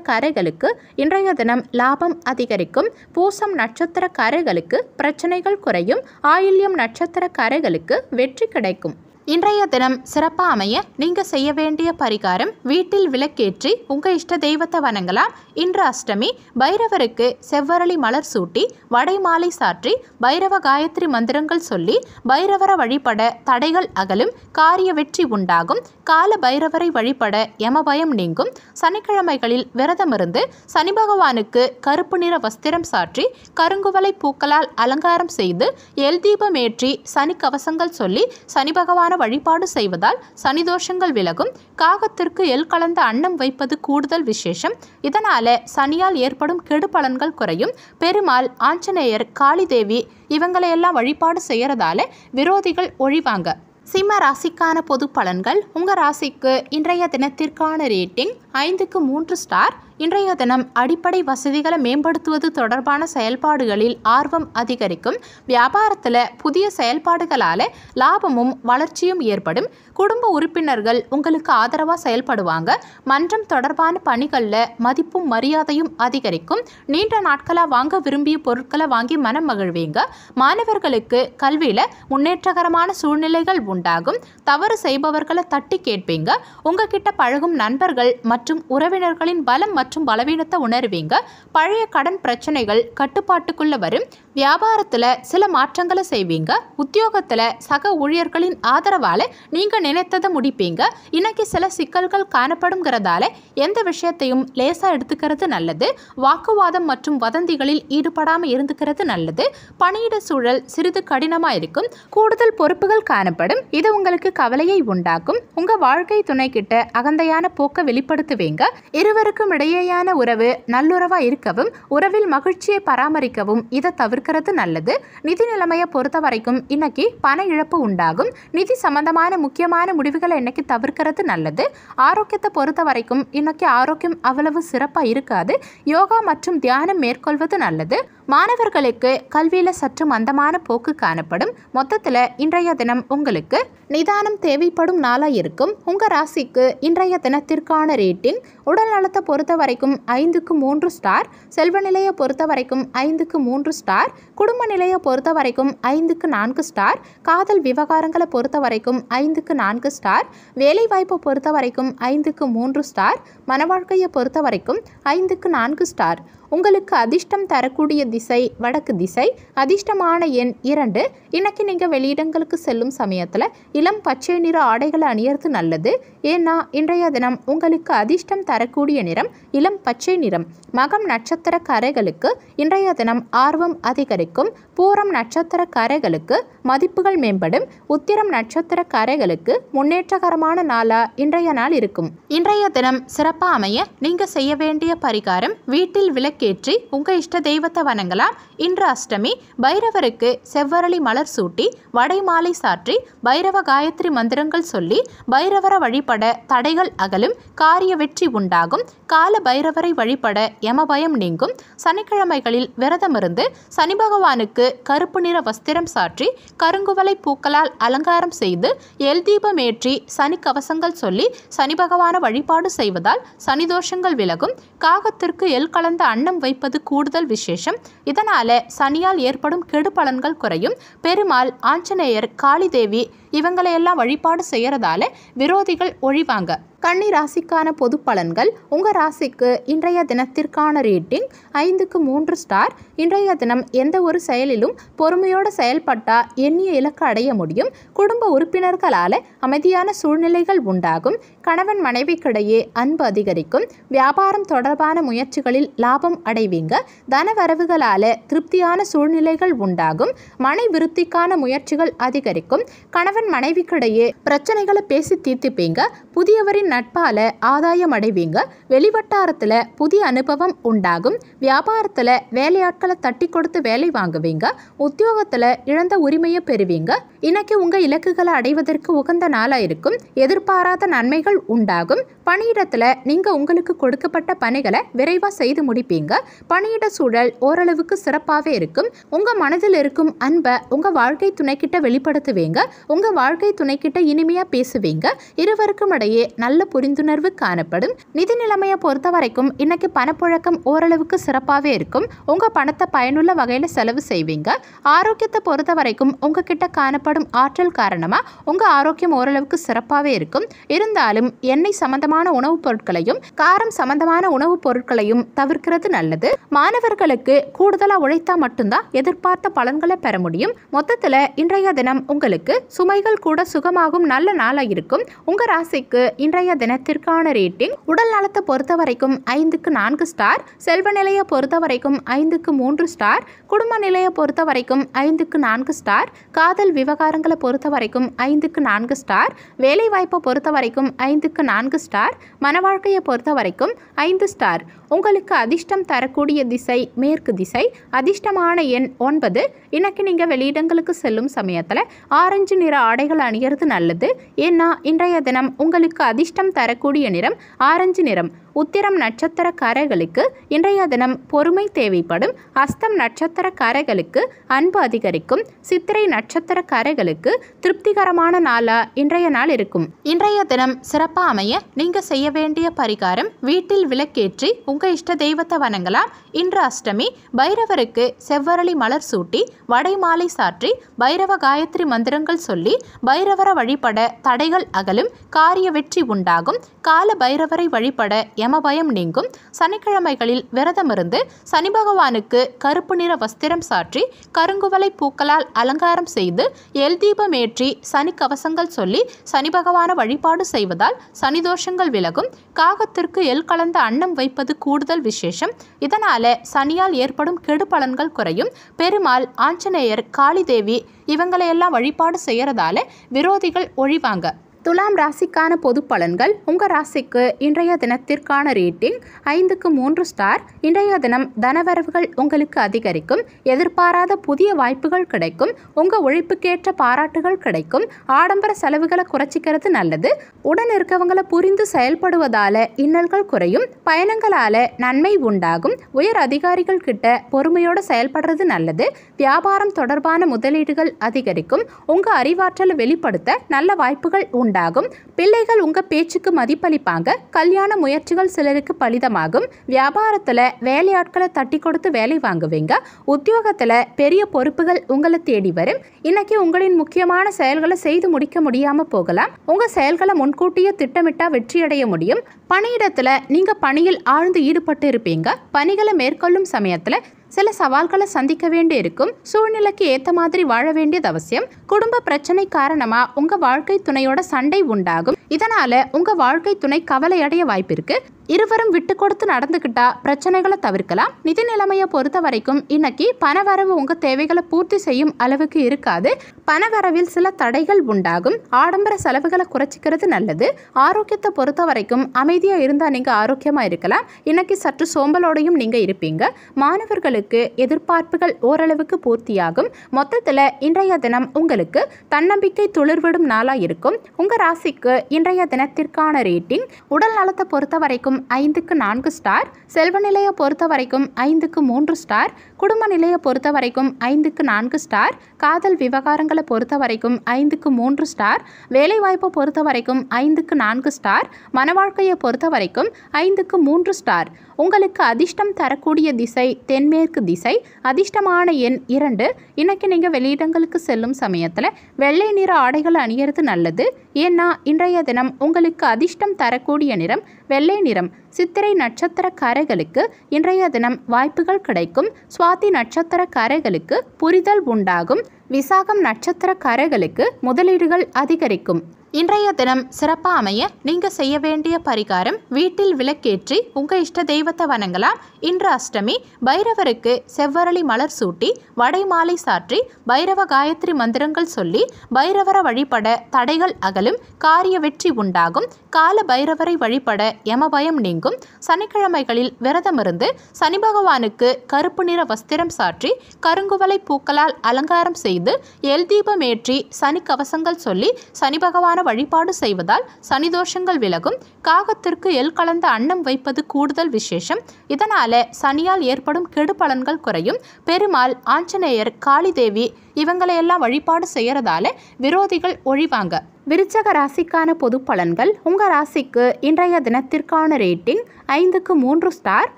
கரைகளுக்கு இன்றைய தினம் லாபம் அதிகரிக்கும் பூசம் நட்சத்திர கரைகளுக்கு பிரச்சனைகள் குறையும் ஆயில்யம் நட்சத்திர கரைகளுக்கு வெற்றி கிடைக்கும் இன்றைய தினம் சிறப்பாக அமைய நீங்கள் செய்ய வேண்டிய பரிகாரம் வீட்டில் விளக்கேற்றி உங்கள் இஷ்ட தெய்வத்தை வணங்கலாம் இன்று அஷ்டமி பைரவருக்கு செவ்வரளி மலர் சூட்டி வடை மாலை சாற்றி பைரவ காயத்ரி மந்திரங்கள் சொல்லி பைரவரை வழிபட தடைகள் அகலும் காரிய வெற்றி உண்டாகும் கால பைரவரை வழிபட யமபயம் நீங்கும் சனிக்கிழமைகளில் விரதமிருந்து சனி பகவானுக்கு கருப்பு நிற வஸ்திரம் சாற்றி கருங்குவலை பூக்களால் அலங்காரம் செய்து எல் தீபம் ஏற்றி சனி கவசங்கள் சொல்லி சனி பகவான வழிபாடு செய்வதால் சனிதோஷங்கள் விலகும் காகத்திற்கு எல் கலந்த அன்னம் வைப்பது கூடுதல் விசேஷம் இதனால சனியால் ஏற்படும் கெடு பலன்கள் குறையும் பெருமாள் ஆஞ்சநேயர் காளிதேவி இவங்களையெல்லாம் வழிபாடு செய்யறதால விரோதிகள் ஒழிவாங்க சிம்ம ராசிக்கான பொது பலன்கள் உங்கள் ராசிக்கு இன்றைய தினத்திற்கான ரேட்டிங் ஐந்துக்கு மூன்று ஸ்டார் இன்றைய தினம் அடிப்படை வசதிகளை மேம்படுத்துவது தொடர்பான செயல்பாடுகளில் ஆர்வம் அதிகரிக்கும் வியாபாரத்தில் புதிய செயல்பாடுகளால் லாபமும் வளர்ச்சியும் ஏற்படும் குடும்ப உறுப்பினர்கள் உங்களுக்கு ஆதரவாக செயல்படுவாங்க மன்றம் தொடர்பான பணிகளில் மதிப்பும் மரியாதையும் அதிகரிக்கும் நீண்ட நாட்களாக வாங்க விரும்பிய பொருட்களை வாங்கி மனம் மகிழ்வீங்க மாணவர்களுக்கு கல்வியில் முன்னேற்றகரமான சூழ்நிலைகள் உண்டாகும் தவறு செய்பவர்களை தட்டி கேட்பீங்க உங்ககிட்ட பழகும் நண்பர்கள் மற்றும் உறவினர்களின் பலம் மற்றும் பலவீனத்தை உணர்வீங்க பழைய கடன் பிரச்சனைகள் கட்டுப்பாட்டுக்குள்ள வரும் வியாபாரத்தில் சில மாற்றங்களை செய்வீங்க உத்தியோகத்தில் சக ஊழியர்களின் ஆதரவால் நீங்கள் நினைத்ததை முடிப்பீங்க இன்னைக்கு சில சிக்கல்கள் காணப்படுங்கிறதால எந்த விஷயத்தையும் லேசாக எடுத்துக்கிறது நல்லது வாக்குவாதம் மற்றும் வதந்திகளில் ஈடுபடாமல் இருந்துக்கிறது நல்லது பணியிட சூழல் சிறிது கடினமாக இருக்கும் கூடுதல் பொறுப்புகள் காணப்படும் இது உங்களுக்கு கவலையை உண்டாக்கும் உங்கள் வாழ்க்கை துணை கிட்ட அகந்தையான போக்கை வெளிப்படுத்துவீங்க இருவருக்கும் இடையேயான உறவு நல்லுறவாக இருக்கவும் உறவில் மகிழ்ச்சியை பராமரிக்கவும் இதை தவிர்க்க தவிர்க்கிறது நல்லது நிதி நிலைமையை பொறுத்த வரைக்கும் இன்னைக்கு பண இழப்பு உண்டாகும் நிதி சம்பந்தமான முக்கியமான முடிவுகளை இன்னைக்கு தவிர்க்கிறது நல்லது ஆரோக்கியத்தை பொறுத்த வரைக்கும் இன்னைக்கு ஆரோக்கியம் அவ்வளவு சிறப்பாக இருக்காது யோகா மற்றும் தியானம் மேற்கொள்வது நல்லது மாணவர்களுக்கு கல்வியில் சற்று மந்தமான போக்கு காணப்படும் மொத்தத்தில் இன்றைய தினம் உங்களுக்கு நிதானம் தேவைப்படும் நாளாக இருக்கும் உங்கள் ராசிக்கு இன்றைய தினத்திற்கான ரேட்டிங் உடல் நலத்தை பொறுத்த வரைக்கும் ஐந்துக்கு மூன்று ஸ்டார் செல்வ நிலையை பொறுத்த வரைக்கும் ஐந்துக்கு மூன்று ஸ்டார் குடும்ப நிலையை பொறுத்த வரைக்கும் ஐந்துக்கு நான்கு ஸ்டார் காதல் விவகாரங்களை பொறுத்த வரைக்கும் ஐந்துக்கு நான்கு ஸ்டார் வேலைவாய்ப்பை பொறுத்த வரைக்கும் ஐந்துக்கு மூன்று ஸ்டார் மனவாழ்க்கையை பொறுத்த வரைக்கும் ஐந்துக்கு நான்கு ஸ்டார் உங்களுக்கு அதிர்ஷ்டம் தரக்கூடிய திசை வடக்கு திசை அதிர்ஷ்டமான எண் இரண்டு இன்னைக்கு நீங்கள் வெளியிடங்களுக்கு செல்லும் சமயத்தில் இளம் பச்சை நிற ஆடைகளை அணியறது நல்லது ஏன்னா இன்றைய தினம் உங்களுக்கு அதிர்ஷ்டம் தரக்கூடிய நிறம் இளம் பச்சை நிறம் மகம் நட்சத்திர கரைகளுக்கு இன்றைய தினம் ஆர்வம் அதிகரிக்கும் பூரம் நட்சத்திர கரைகளுக்கு மதிப்புகள் மேம்படும் உத்திரம் நட்சத்திர கரைகளுக்கு முன்னேற்றகரமான நாளா இன்றைய நாள் இருக்கும் இன்றைய தினம் சிறப்பாக அமைய நீங்கள் செய்ய வேண்டிய பரிகாரம் வீட்டில் விளக்கு விளக்கேற்றி உங்கள் இஷ்ட தெய்வத்தை வணங்கலாம் இன்று அஷ்டமி பைரவருக்கு செவ்வரளி மலர் சூட்டி வடை மாலை சாற்றி பைரவ காயத்ரி மந்திரங்கள் சொல்லி பைரவரை வழிபட தடைகள் அகலும் காரிய வெற்றி உண்டாகும் கால பைரவரை வழிபட யமபயம் நீங்கும் சனிக்கிழமைகளில் விரதமிருந்து சனி பகவானுக்கு கருப்பு நிற வஸ்திரம் சாற்றி கருங்குவலை பூக்களால் அலங்காரம் செய்து எல் தீபம் ஏற்றி சனி கவசங்கள் சொல்லி சனி பகவான வழிபாடு செய்வதால் சனிதோஷங்கள் விலகும் காகத்திற்கு எல் கலந்த அன்ன விரதம் வைப்பது கூடுதல் விசேஷம் இதனால சனியால் ஏற்படும் கெடு பலன்கள் குறையும் பெருமாள் ஆஞ்சநேயர் காளிதேவி இவங்களையெல்லாம் வழிபாடு செய்யறதால விரோதிகள் ஒழிவாங்க கன்னி ராசிக்கான பொது பலன்கள் உங்கள் ராசிக்கு இன்றைய தினத்திற்கான ரேட்டிங் ஐந்துக்கு மூன்று ஸ்டார் இன்றைய தினம் எந்த ஒரு செயலிலும் பொறுமையோடு செயல்பட்டால் எண்ணிய இலக்கு அடைய முடியும் குடும்ப உறுப்பினர்களால் அமைதியான சூழ்நிலைகள் உண்டாகும் கணவன் மனைவிக்கிடையே அன்பு அதிகரிக்கும் வியாபாரம் தொடர்பான முயற்சிகளில் லாபம் அடைவீங்க தன வரவுகளால் திருப்தியான சூழ்நிலைகள் உண்டாகும் மனை விருத்திக்கான முயற்சிகள் அதிகரிக்கும் கணவன் கணவன் மனைவிக்கிடையே பிரச்சனைகளை பேசி தீர்த்துப்பீங்க புதியவரின் நட்பால ஆதாயம் அடைவீங்க வெளிவட்டாரத்தில் புதிய அனுபவம் உண்டாகும் வியாபாரத்தில் வேலையாட்களை தட்டி கொடுத்து வேலை வாங்குவீங்க உத்தியோகத்தில் இழந்த உரிமையை பெறுவீங்க இன்னைக்கு உங்கள் இலக்குகளை அடைவதற்கு உகந்த நாளாக இருக்கும் எதிர்பாராத நன்மைகள் உண்டாகும் பணியிடத்தில் நீங்கள் உங்களுக்கு கொடுக்கப்பட்ட பணிகளை விரைவாக செய்து முடிப்பீங்க பணியிட சூழல் ஓரளவுக்கு சிறப்பாகவே இருக்கும் உங்கள் மனதில் இருக்கும் அன்பை உங்கள் வாழ்க்கை துணைக்கிட்ட வெளிப்படுத்துவீங்க உங்கள் வாழ்க்கை துணைக்கிட்ட இனிமையாக பேசுவீங்க இருவருக்கும் இடையே நல்ல புரிந்துணர்வு காணப்படும் நிதி நிலைமையை பொறுத்த வரைக்கும் இன்னைக்கு பணப்புழக்கம் ஓரளவுக்கு சிறப்பாகவே இருக்கும் உங்கள் பணத்தை பயனுள்ள வகையில் செலவு செய்வீங்க ஆரோக்கியத்தை பொறுத்த வரைக்கும் உங்ககிட்ட காணப்படும் ஏற்படும் ஆற்றல் காரணமாக உங்கள் ஆரோக்கியம் ஓரளவுக்கு சிறப்பாகவே இருக்கும் இருந்தாலும் எண்ணெய் சம்பந்தமான உணவுப் பொருட்களையும் காரம் சம்பந்தமான உணவுப் பொருட்களையும் தவிர்க்கிறது நல்லது மாணவர்களுக்கு கூடுதலாக உழைத்தா மட்டும்தான் எதிர்பார்த்த பலன்களை பெற முடியும் மொத்தத்தில் இன்றைய தினம் உங்களுக்கு சுமைகள் கூட சுகமாகும் நல்ல நாளாக இருக்கும் உங்கள் ராசிக்கு இன்றைய தினத்திற்கான ரேட்டிங் உடல் நலத்தை பொறுத்த வரைக்கும் ஐந்துக்கு நான்கு ஸ்டார் செல்வ நிலையை பொறுத்த வரைக்கும் ஐந்துக்கு மூன்று ஸ்டார் குடும்ப நிலையை பொறுத்த வரைக்கும் ஐந்துக்கு நான்கு ஸ்டார் காதல் விவகாரம் விவகாரங்களை பொறுத்த வரைக்கும் ஐந்துக்கு நான்கு ஸ்டார் வேலைவாய்ப்பை பொறுத்த வரைக்கும் ஐந்துக்கு நான்கு ஸ்டார் மன வாழ்க்கையை பொறுத்த வரைக்கும் ஐந்து ஸ்டார் உங்களுக்கு அதிர்ஷ்டம் தரக்கூடிய திசை மேற்கு திசை அதிர்ஷ்டமான எண் ஒன்பது இன்னைக்கு நீங்கள் வெளியிடங்களுக்கு செல்லும் சமயத்தில் ஆரஞ்சு நிற ஆடைகள் அணிகிறது நல்லது ஏன்னா இன்றைய தினம் உங்களுக்கு அதிர்ஷ்டம் தரக்கூடிய நிறம் ஆரஞ்சு நிறம் உத்திரம் நட்சத்திரக்காரர்களுக்கு இன்றைய தினம் பொறுமை தேவைப்படும் அஸ்தம் நட்சத்திரக்காரர்களுக்கு அன்பு அதிகரிக்கும் சித்திரை நட்சத்திரக்காரர்களுக்கு திருப்திகரமான நாளாக இன்றைய நாள் இருக்கும் இன்றைய தினம் சிறப்பாக அமைய நீங்கள் செய்ய வேண்டிய பரிகாரம் வீட்டில் விளக்கேற்றி உங்கள் உங்கள் இஷ்ட தெய்வத்தை வணங்கலாம் இன்று அஷ்டமி பைரவருக்கு செவ்வரளி மலர் சூட்டி வடை மாலை சாற்றி பைரவ காயத்ரி மந்திரங்கள் சொல்லி பைரவரை வழிபட தடைகள் அகலும் காரிய வெற்றி உண்டாகும் கால பைரவரை வழிபட எமபயம் நீங்கும் சனிக்கிழமைகளில் விரதமிருந்து சனி பகவானுக்கு கருப்பு நிற வஸ்திரம் சாற்றி கருங்குவலை பூக்களால் அலங்காரம் செய்து எல் தீபம் ஏற்றி சனி கவசங்கள் சொல்லி சனி பகவான வழிபாடு செய்வதால் சனிதோஷங்கள் விலகும் காகத்திற்கு எல் கலந்த அன்னம் வைப்பது கூட கூடுதல் விசேஷம் இதனால் சனியால் ஏற்படும் கெடு பலன்கள் குறையும் பெருமாள் ஆஞ்சநேயர் காளிதேவி இவங்களையெல்லாம் வழிபாடு செய்கிறதால விரோதிகள் ஒழிவாங்க துலாம் ராசிக்கான பொது பலன்கள் உங்கள் ராசிக்கு இன்றைய தினத்திற்கான ரேட்டிங் ஐந்துக்கு மூன்று ஸ்டார் இன்றைய தினம் தனவரவுகள் உங்களுக்கு அதிகரிக்கும் எதிர்பாராத புதிய வாய்ப்புகள் கிடைக்கும் உங்கள் உழைப்புக்கேற்ற பாராட்டுகள் கிடைக்கும் ஆடம்பர செலவுகளை குறைச்சிக்கிறது நல்லது உடன் இருக்கவங்களை புரிந்து செயல்படுவதால் இன்னல்கள் குறையும் பயணங்களால் நன்மை உண்டாகும் உயர் அதிகாரிகள் கிட்ட பொறுமையோடு செயல்படுறது நல்லது வியாபாரம் தொடர்பான முதலீடுகள் அதிகரிக்கும் உங்கள் அறிவாற்றலை வெளிப்படுத்த நல்ல வாய்ப்புகள் உண்டு உண்டாகும் பிள்ளைகள் உங்கள் பேச்சுக்கு மதிப்பளிப்பாங்க கல்யாண முயற்சிகள் சிலருக்கு பலிதமாகும் வியாபாரத்தில் வேலையாட்களை தட்டி கொடுத்து வேலை வாங்குவீங்க உத்தியோகத்தில் பெரிய பொறுப்புகள் உங்களை தேடி வரும் இன்னைக்கு உங்களின் முக்கியமான செயல்களை செய்து முடிக்க முடியாமல் போகலாம் உங்கள் செயல்களை முன்கூட்டியே திட்டமிட்டால் வெற்றியடைய முடியும் பணியிடத்தில் நீங்கள் பணியில் ஆழ்ந்து ஈடுபட்டு இருப்பீங்க பணிகளை மேற்கொள்ளும் சமயத்தில் சில சவால்களை சந்திக்க வேண்டி இருக்கும் சூழ்நிலைக்கு ஏற்ற மாதிரி வாழ வேண்டியது அவசியம் குடும்ப பிரச்சனை காரணமா உங்க வாழ்க்கை துணையோட சண்டை உண்டாகும் இதனால உங்க வாழ்க்கை துணை கவலையடைய வாய்ப்பிருக்கு இருவரும் விட்டு கொடுத்து நடந்துக்கிட்டா பிரச்சனைகளை தவிர்க்கலாம் நிதி நிலைமையை பொறுத்த வரைக்கும் இன்னைக்கு பணவரவு உங்க தேவைகளை பூர்த்தி செய்யும் அளவுக்கு இருக்காது பணவரவில் சில தடைகள் உண்டாகும் ஆடம்பர செலவுகளை குறைச்சிக்கிறது நல்லது ஆரோக்கியத்தை பொறுத்த வரைக்கும் அமைதியாக இருந்தால் நீங்கள் ஆரோக்கியமாக இருக்கலாம் இன்னைக்கு சற்று சோம்பலோடையும் நீங்கள் இருப்பீங்க மாணவர்களுக்கு எதிர்பார்ப்புகள் ஓரளவுக்கு பூர்த்தியாகும் மொத்தத்தில் இன்றைய தினம் உங்களுக்கு தன்னம்பிக்கை துளிர்விடும் நாளாக இருக்கும் உங்கள் ராசிக்கு இன்றைய தினத்திற்கான ரேட்டிங் உடல் நலத்தை பொறுத்த வரைக்கும் ஐந்துக்கு நான்கு ஸ்டார் செல்வ நிலையை பொறுத்த வரைக்கும் ஐந்துக்கு மூன்று ஸ்டார் குடும்ப நிலையை பொறுத்த வரைக்கும் ஐந்துக்கு நான்கு ஸ்டார் காதல் விவகாரங்களை பொறுத்த வரைக்கும் ஐந்துக்கு மூன்று ஸ்டார் வேலைவாய்ப்பை பொறுத்த வரைக்கும் ஐந்துக்கு நான்கு ஸ்டார் மனவாழ்க்கையை பொறுத்த வரைக்கும் ஐந்துக்கு மூன்று ஸ்டார் உங்களுக்கு அதிர்ஷ்டம் தரக்கூடிய திசை தென்மேற்கு திசை அதிர்ஷ்டமான எண் இரண்டு இன்றைக்கி நீங்கள் வெளியிடங்களுக்கு செல்லும் சமயத்தில் வெள்ளை நிற ஆடைகள் அணியிறது நல்லது ஏன்னா இன்றைய தினம் உங்களுக்கு அதிர்ஷ்டம் தரக்கூடிய நிறம் வெள்ளை நிறம் சித்திரை நட்சத்திரக்காரர்களுக்கு இன்றைய தினம் வாய்ப்புகள் கிடைக்கும் சுவாதி நட்சத்திரக்காரர்களுக்கு புரிதல் உண்டாகும் விசாகம் நட்சத்திர கரைகளுக்கு முதலீடுகள் அதிகரிக்கும் இன்றைய தினம் சிறப்பாக அமைய நீங்கள் செய்ய வேண்டிய பரிகாரம் வீட்டில் விளக்கேற்றி உங்கள் இஷ்ட தெய்வத்தை வணங்கலாம் இன்று அஷ்டமி பைரவருக்கு செவ்வரளி மலர் சூட்டி வடை மாலை சாற்றி பைரவ காயத்ரி மந்திரங்கள் சொல்லி பைரவரை வழிபட தடைகள் அகலும் காரிய வெற்றி உண்டாகும் கால பைரவரை வழிபட யமபயம் நீங்கும் சனிக்கிழமைகளில் விரதமிருந்து சனி பகவானுக்கு கருப்பு நிற வஸ்திரம் சாற்றி கருங்குவலை பூக்களால் அலங்காரம் செய்து செய்து எல் தீபம் ஏற்றி சனி கவசங்கள் சொல்லி சனி பகவான வழிபாடு செய்வதால் சனிதோஷங்கள் விலகும் காகத்திற்கு எல் கலந்த அன்னம் வைப்பது கூடுதல் விசேஷம் இதனால சனியால் ஏற்படும் கெடு பலன்கள் குறையும் பெருமாள் ஆஞ்சநேயர் காளிதேவி இவங்களையெல்லாம் வழிபாடு செய்கிறதால விரோதிகள் ஒழிவாங்க விருச்சக ராசிக்கான பொது பலன்கள் உங்கள் ராசிக்கு இன்றைய தினத்திற்கான ரேட்டிங் ஐந்துக்கு மூன்று ஸ்டார்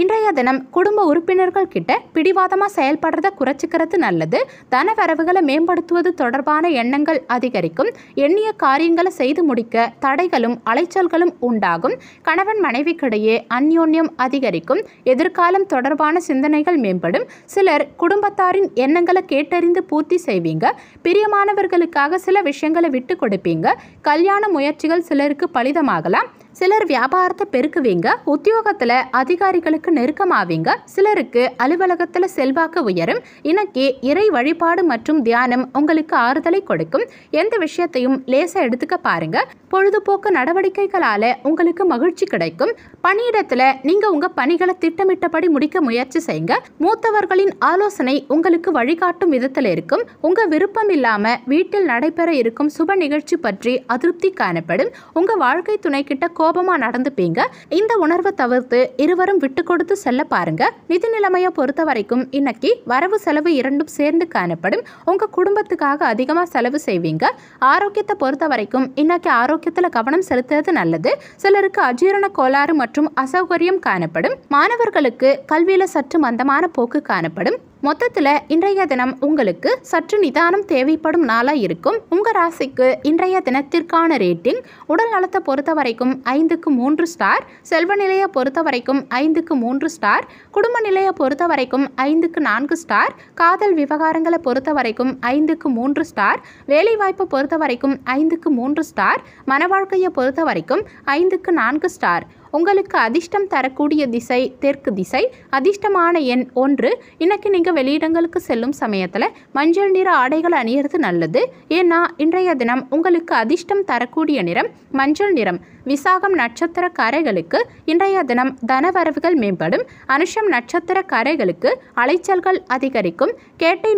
இன்றைய தினம் குடும்ப உறுப்பினர்கள் கிட்ட பிடிவாதமாக செயல்படுறத குறைச்சிக்கிறது நல்லது தன வரவுகளை மேம்படுத்துவது தொடர்பான எண்ணங்கள் அதிகரிக்கும் எண்ணிய காரியங்களை செய்து முடிக்க தடைகளும் அலைச்சல்களும் உண்டாகும் கணவன் மனைவிக்கிடையே அந்யோன்யம் அதிகரிக்கும் எதிர்காலம் தொடர்பான சிந்தனைகள் மேம்படும் சிலர் குடும்பத்தாரின் எண்ணங்களை கேட்டறிந்து பூர்த்தி செய்வீங்க பிரியமானவர்களுக்காக சில விஷயங்களை விட்டு கொடுப்பீங்க கல்யாண முயற்சிகள் சிலருக்கு பலிதமாகலாம் சிலர் வியாபாரத்தை பெருக்குவீங்க உத்தியோகத்துல அதிகாரிகளுக்கு நெருக்கமாவீங்க சிலருக்கு அலுவலகத்துல செல்வாக்கு உயரும் இன்னைக்கு இறை வழிபாடு மற்றும் தியானம் உங்களுக்கு ஆறுதலை கொடுக்கும் எந்த விஷயத்தையும் லேசா எடுத்துக்க பாருங்க பொழுதுபோக்கு நடவடிக்கைகளால உங்களுக்கு மகிழ்ச்சி கிடைக்கும் பணியிடத்துல நீங்க உங்க பணிகளை திட்டமிட்டபடி முடிக்க முயற்சி செய்யுங்க மூத்தவர்களின் ஆலோசனை உங்களுக்கு வழிகாட்டும் விதத்தில் இருக்கும் உங்க விருப்பம் இல்லாம வீட்டில் நடைபெற இருக்கும் சுப நிகழ்ச்சி பற்றி அதிருப்தி காணப்படும் உங்க வாழ்க்கை துணை கிட்ட கோபமாக நடந்துப்பீங்க இந்த உணர்வை தவிர்த்து இருவரும் விட்டு கொடுத்து செல்ல பாருங்க நிதி நிலைமையை பொறுத்த வரைக்கும் இன்னைக்கு வரவு செலவு இரண்டும் சேர்ந்து காணப்படும் உங்கள் குடும்பத்துக்காக அதிகமாக செலவு செய்வீங்க ஆரோக்கியத்தை பொறுத்த வரைக்கும் இன்னைக்கு ஆரோக்கியத்தில் கவனம் செலுத்துறது நல்லது சிலருக்கு அஜீரண கோளாறு மற்றும் அசௌகரியம் காணப்படும் மாணவர்களுக்கு கல்வியில் சற்று மந்தமான போக்கு காணப்படும் மொத்தத்தில் இன்றைய தினம் உங்களுக்கு சற்று நிதானம் தேவைப்படும் நாளாக இருக்கும் உங்கள் ராசிக்கு இன்றைய தினத்திற்கான ரேட்டிங் உடல் நலத்தை பொறுத்த வரைக்கும் ஐந்துக்கு மூன்று ஸ்டார் செல்வ நிலையை பொறுத்த வரைக்கும் ஐந்துக்கு மூன்று ஸ்டார் குடும்ப நிலையை பொறுத்த வரைக்கும் ஐந்துக்கு நான்கு ஸ்டார் காதல் விவகாரங்களை பொறுத்த வரைக்கும் ஐந்துக்கு மூன்று ஸ்டார் வேலைவாய்ப்பை பொறுத்த வரைக்கும் ஐந்துக்கு மூன்று ஸ்டார் மன வாழ்க்கையை பொறுத்த வரைக்கும் ஐந்துக்கு நான்கு ஸ்டார் உங்களுக்கு அதிர்ஷ்டம் தரக்கூடிய திசை தெற்கு திசை அதிர்ஷ்டமான எண் ஒன்று இன்னைக்கு நீங்கள் வெளியிடங்களுக்கு செல்லும் சமயத்தில் மஞ்சள் நிற ஆடைகள் அணியிறது நல்லது ஏன்னா இன்றைய தினம் உங்களுக்கு அதிர்ஷ்டம் தரக்கூடிய நிறம் மஞ்சள் நிறம் விசாகம் நட்சத்திர கரைகளுக்கு இன்றைய தினம் தனவரவுகள் மேம்படும் அனுஷம் நட்சத்திர கரைகளுக்கு அலைச்சல்கள் அதிகரிக்கும் கேட்டை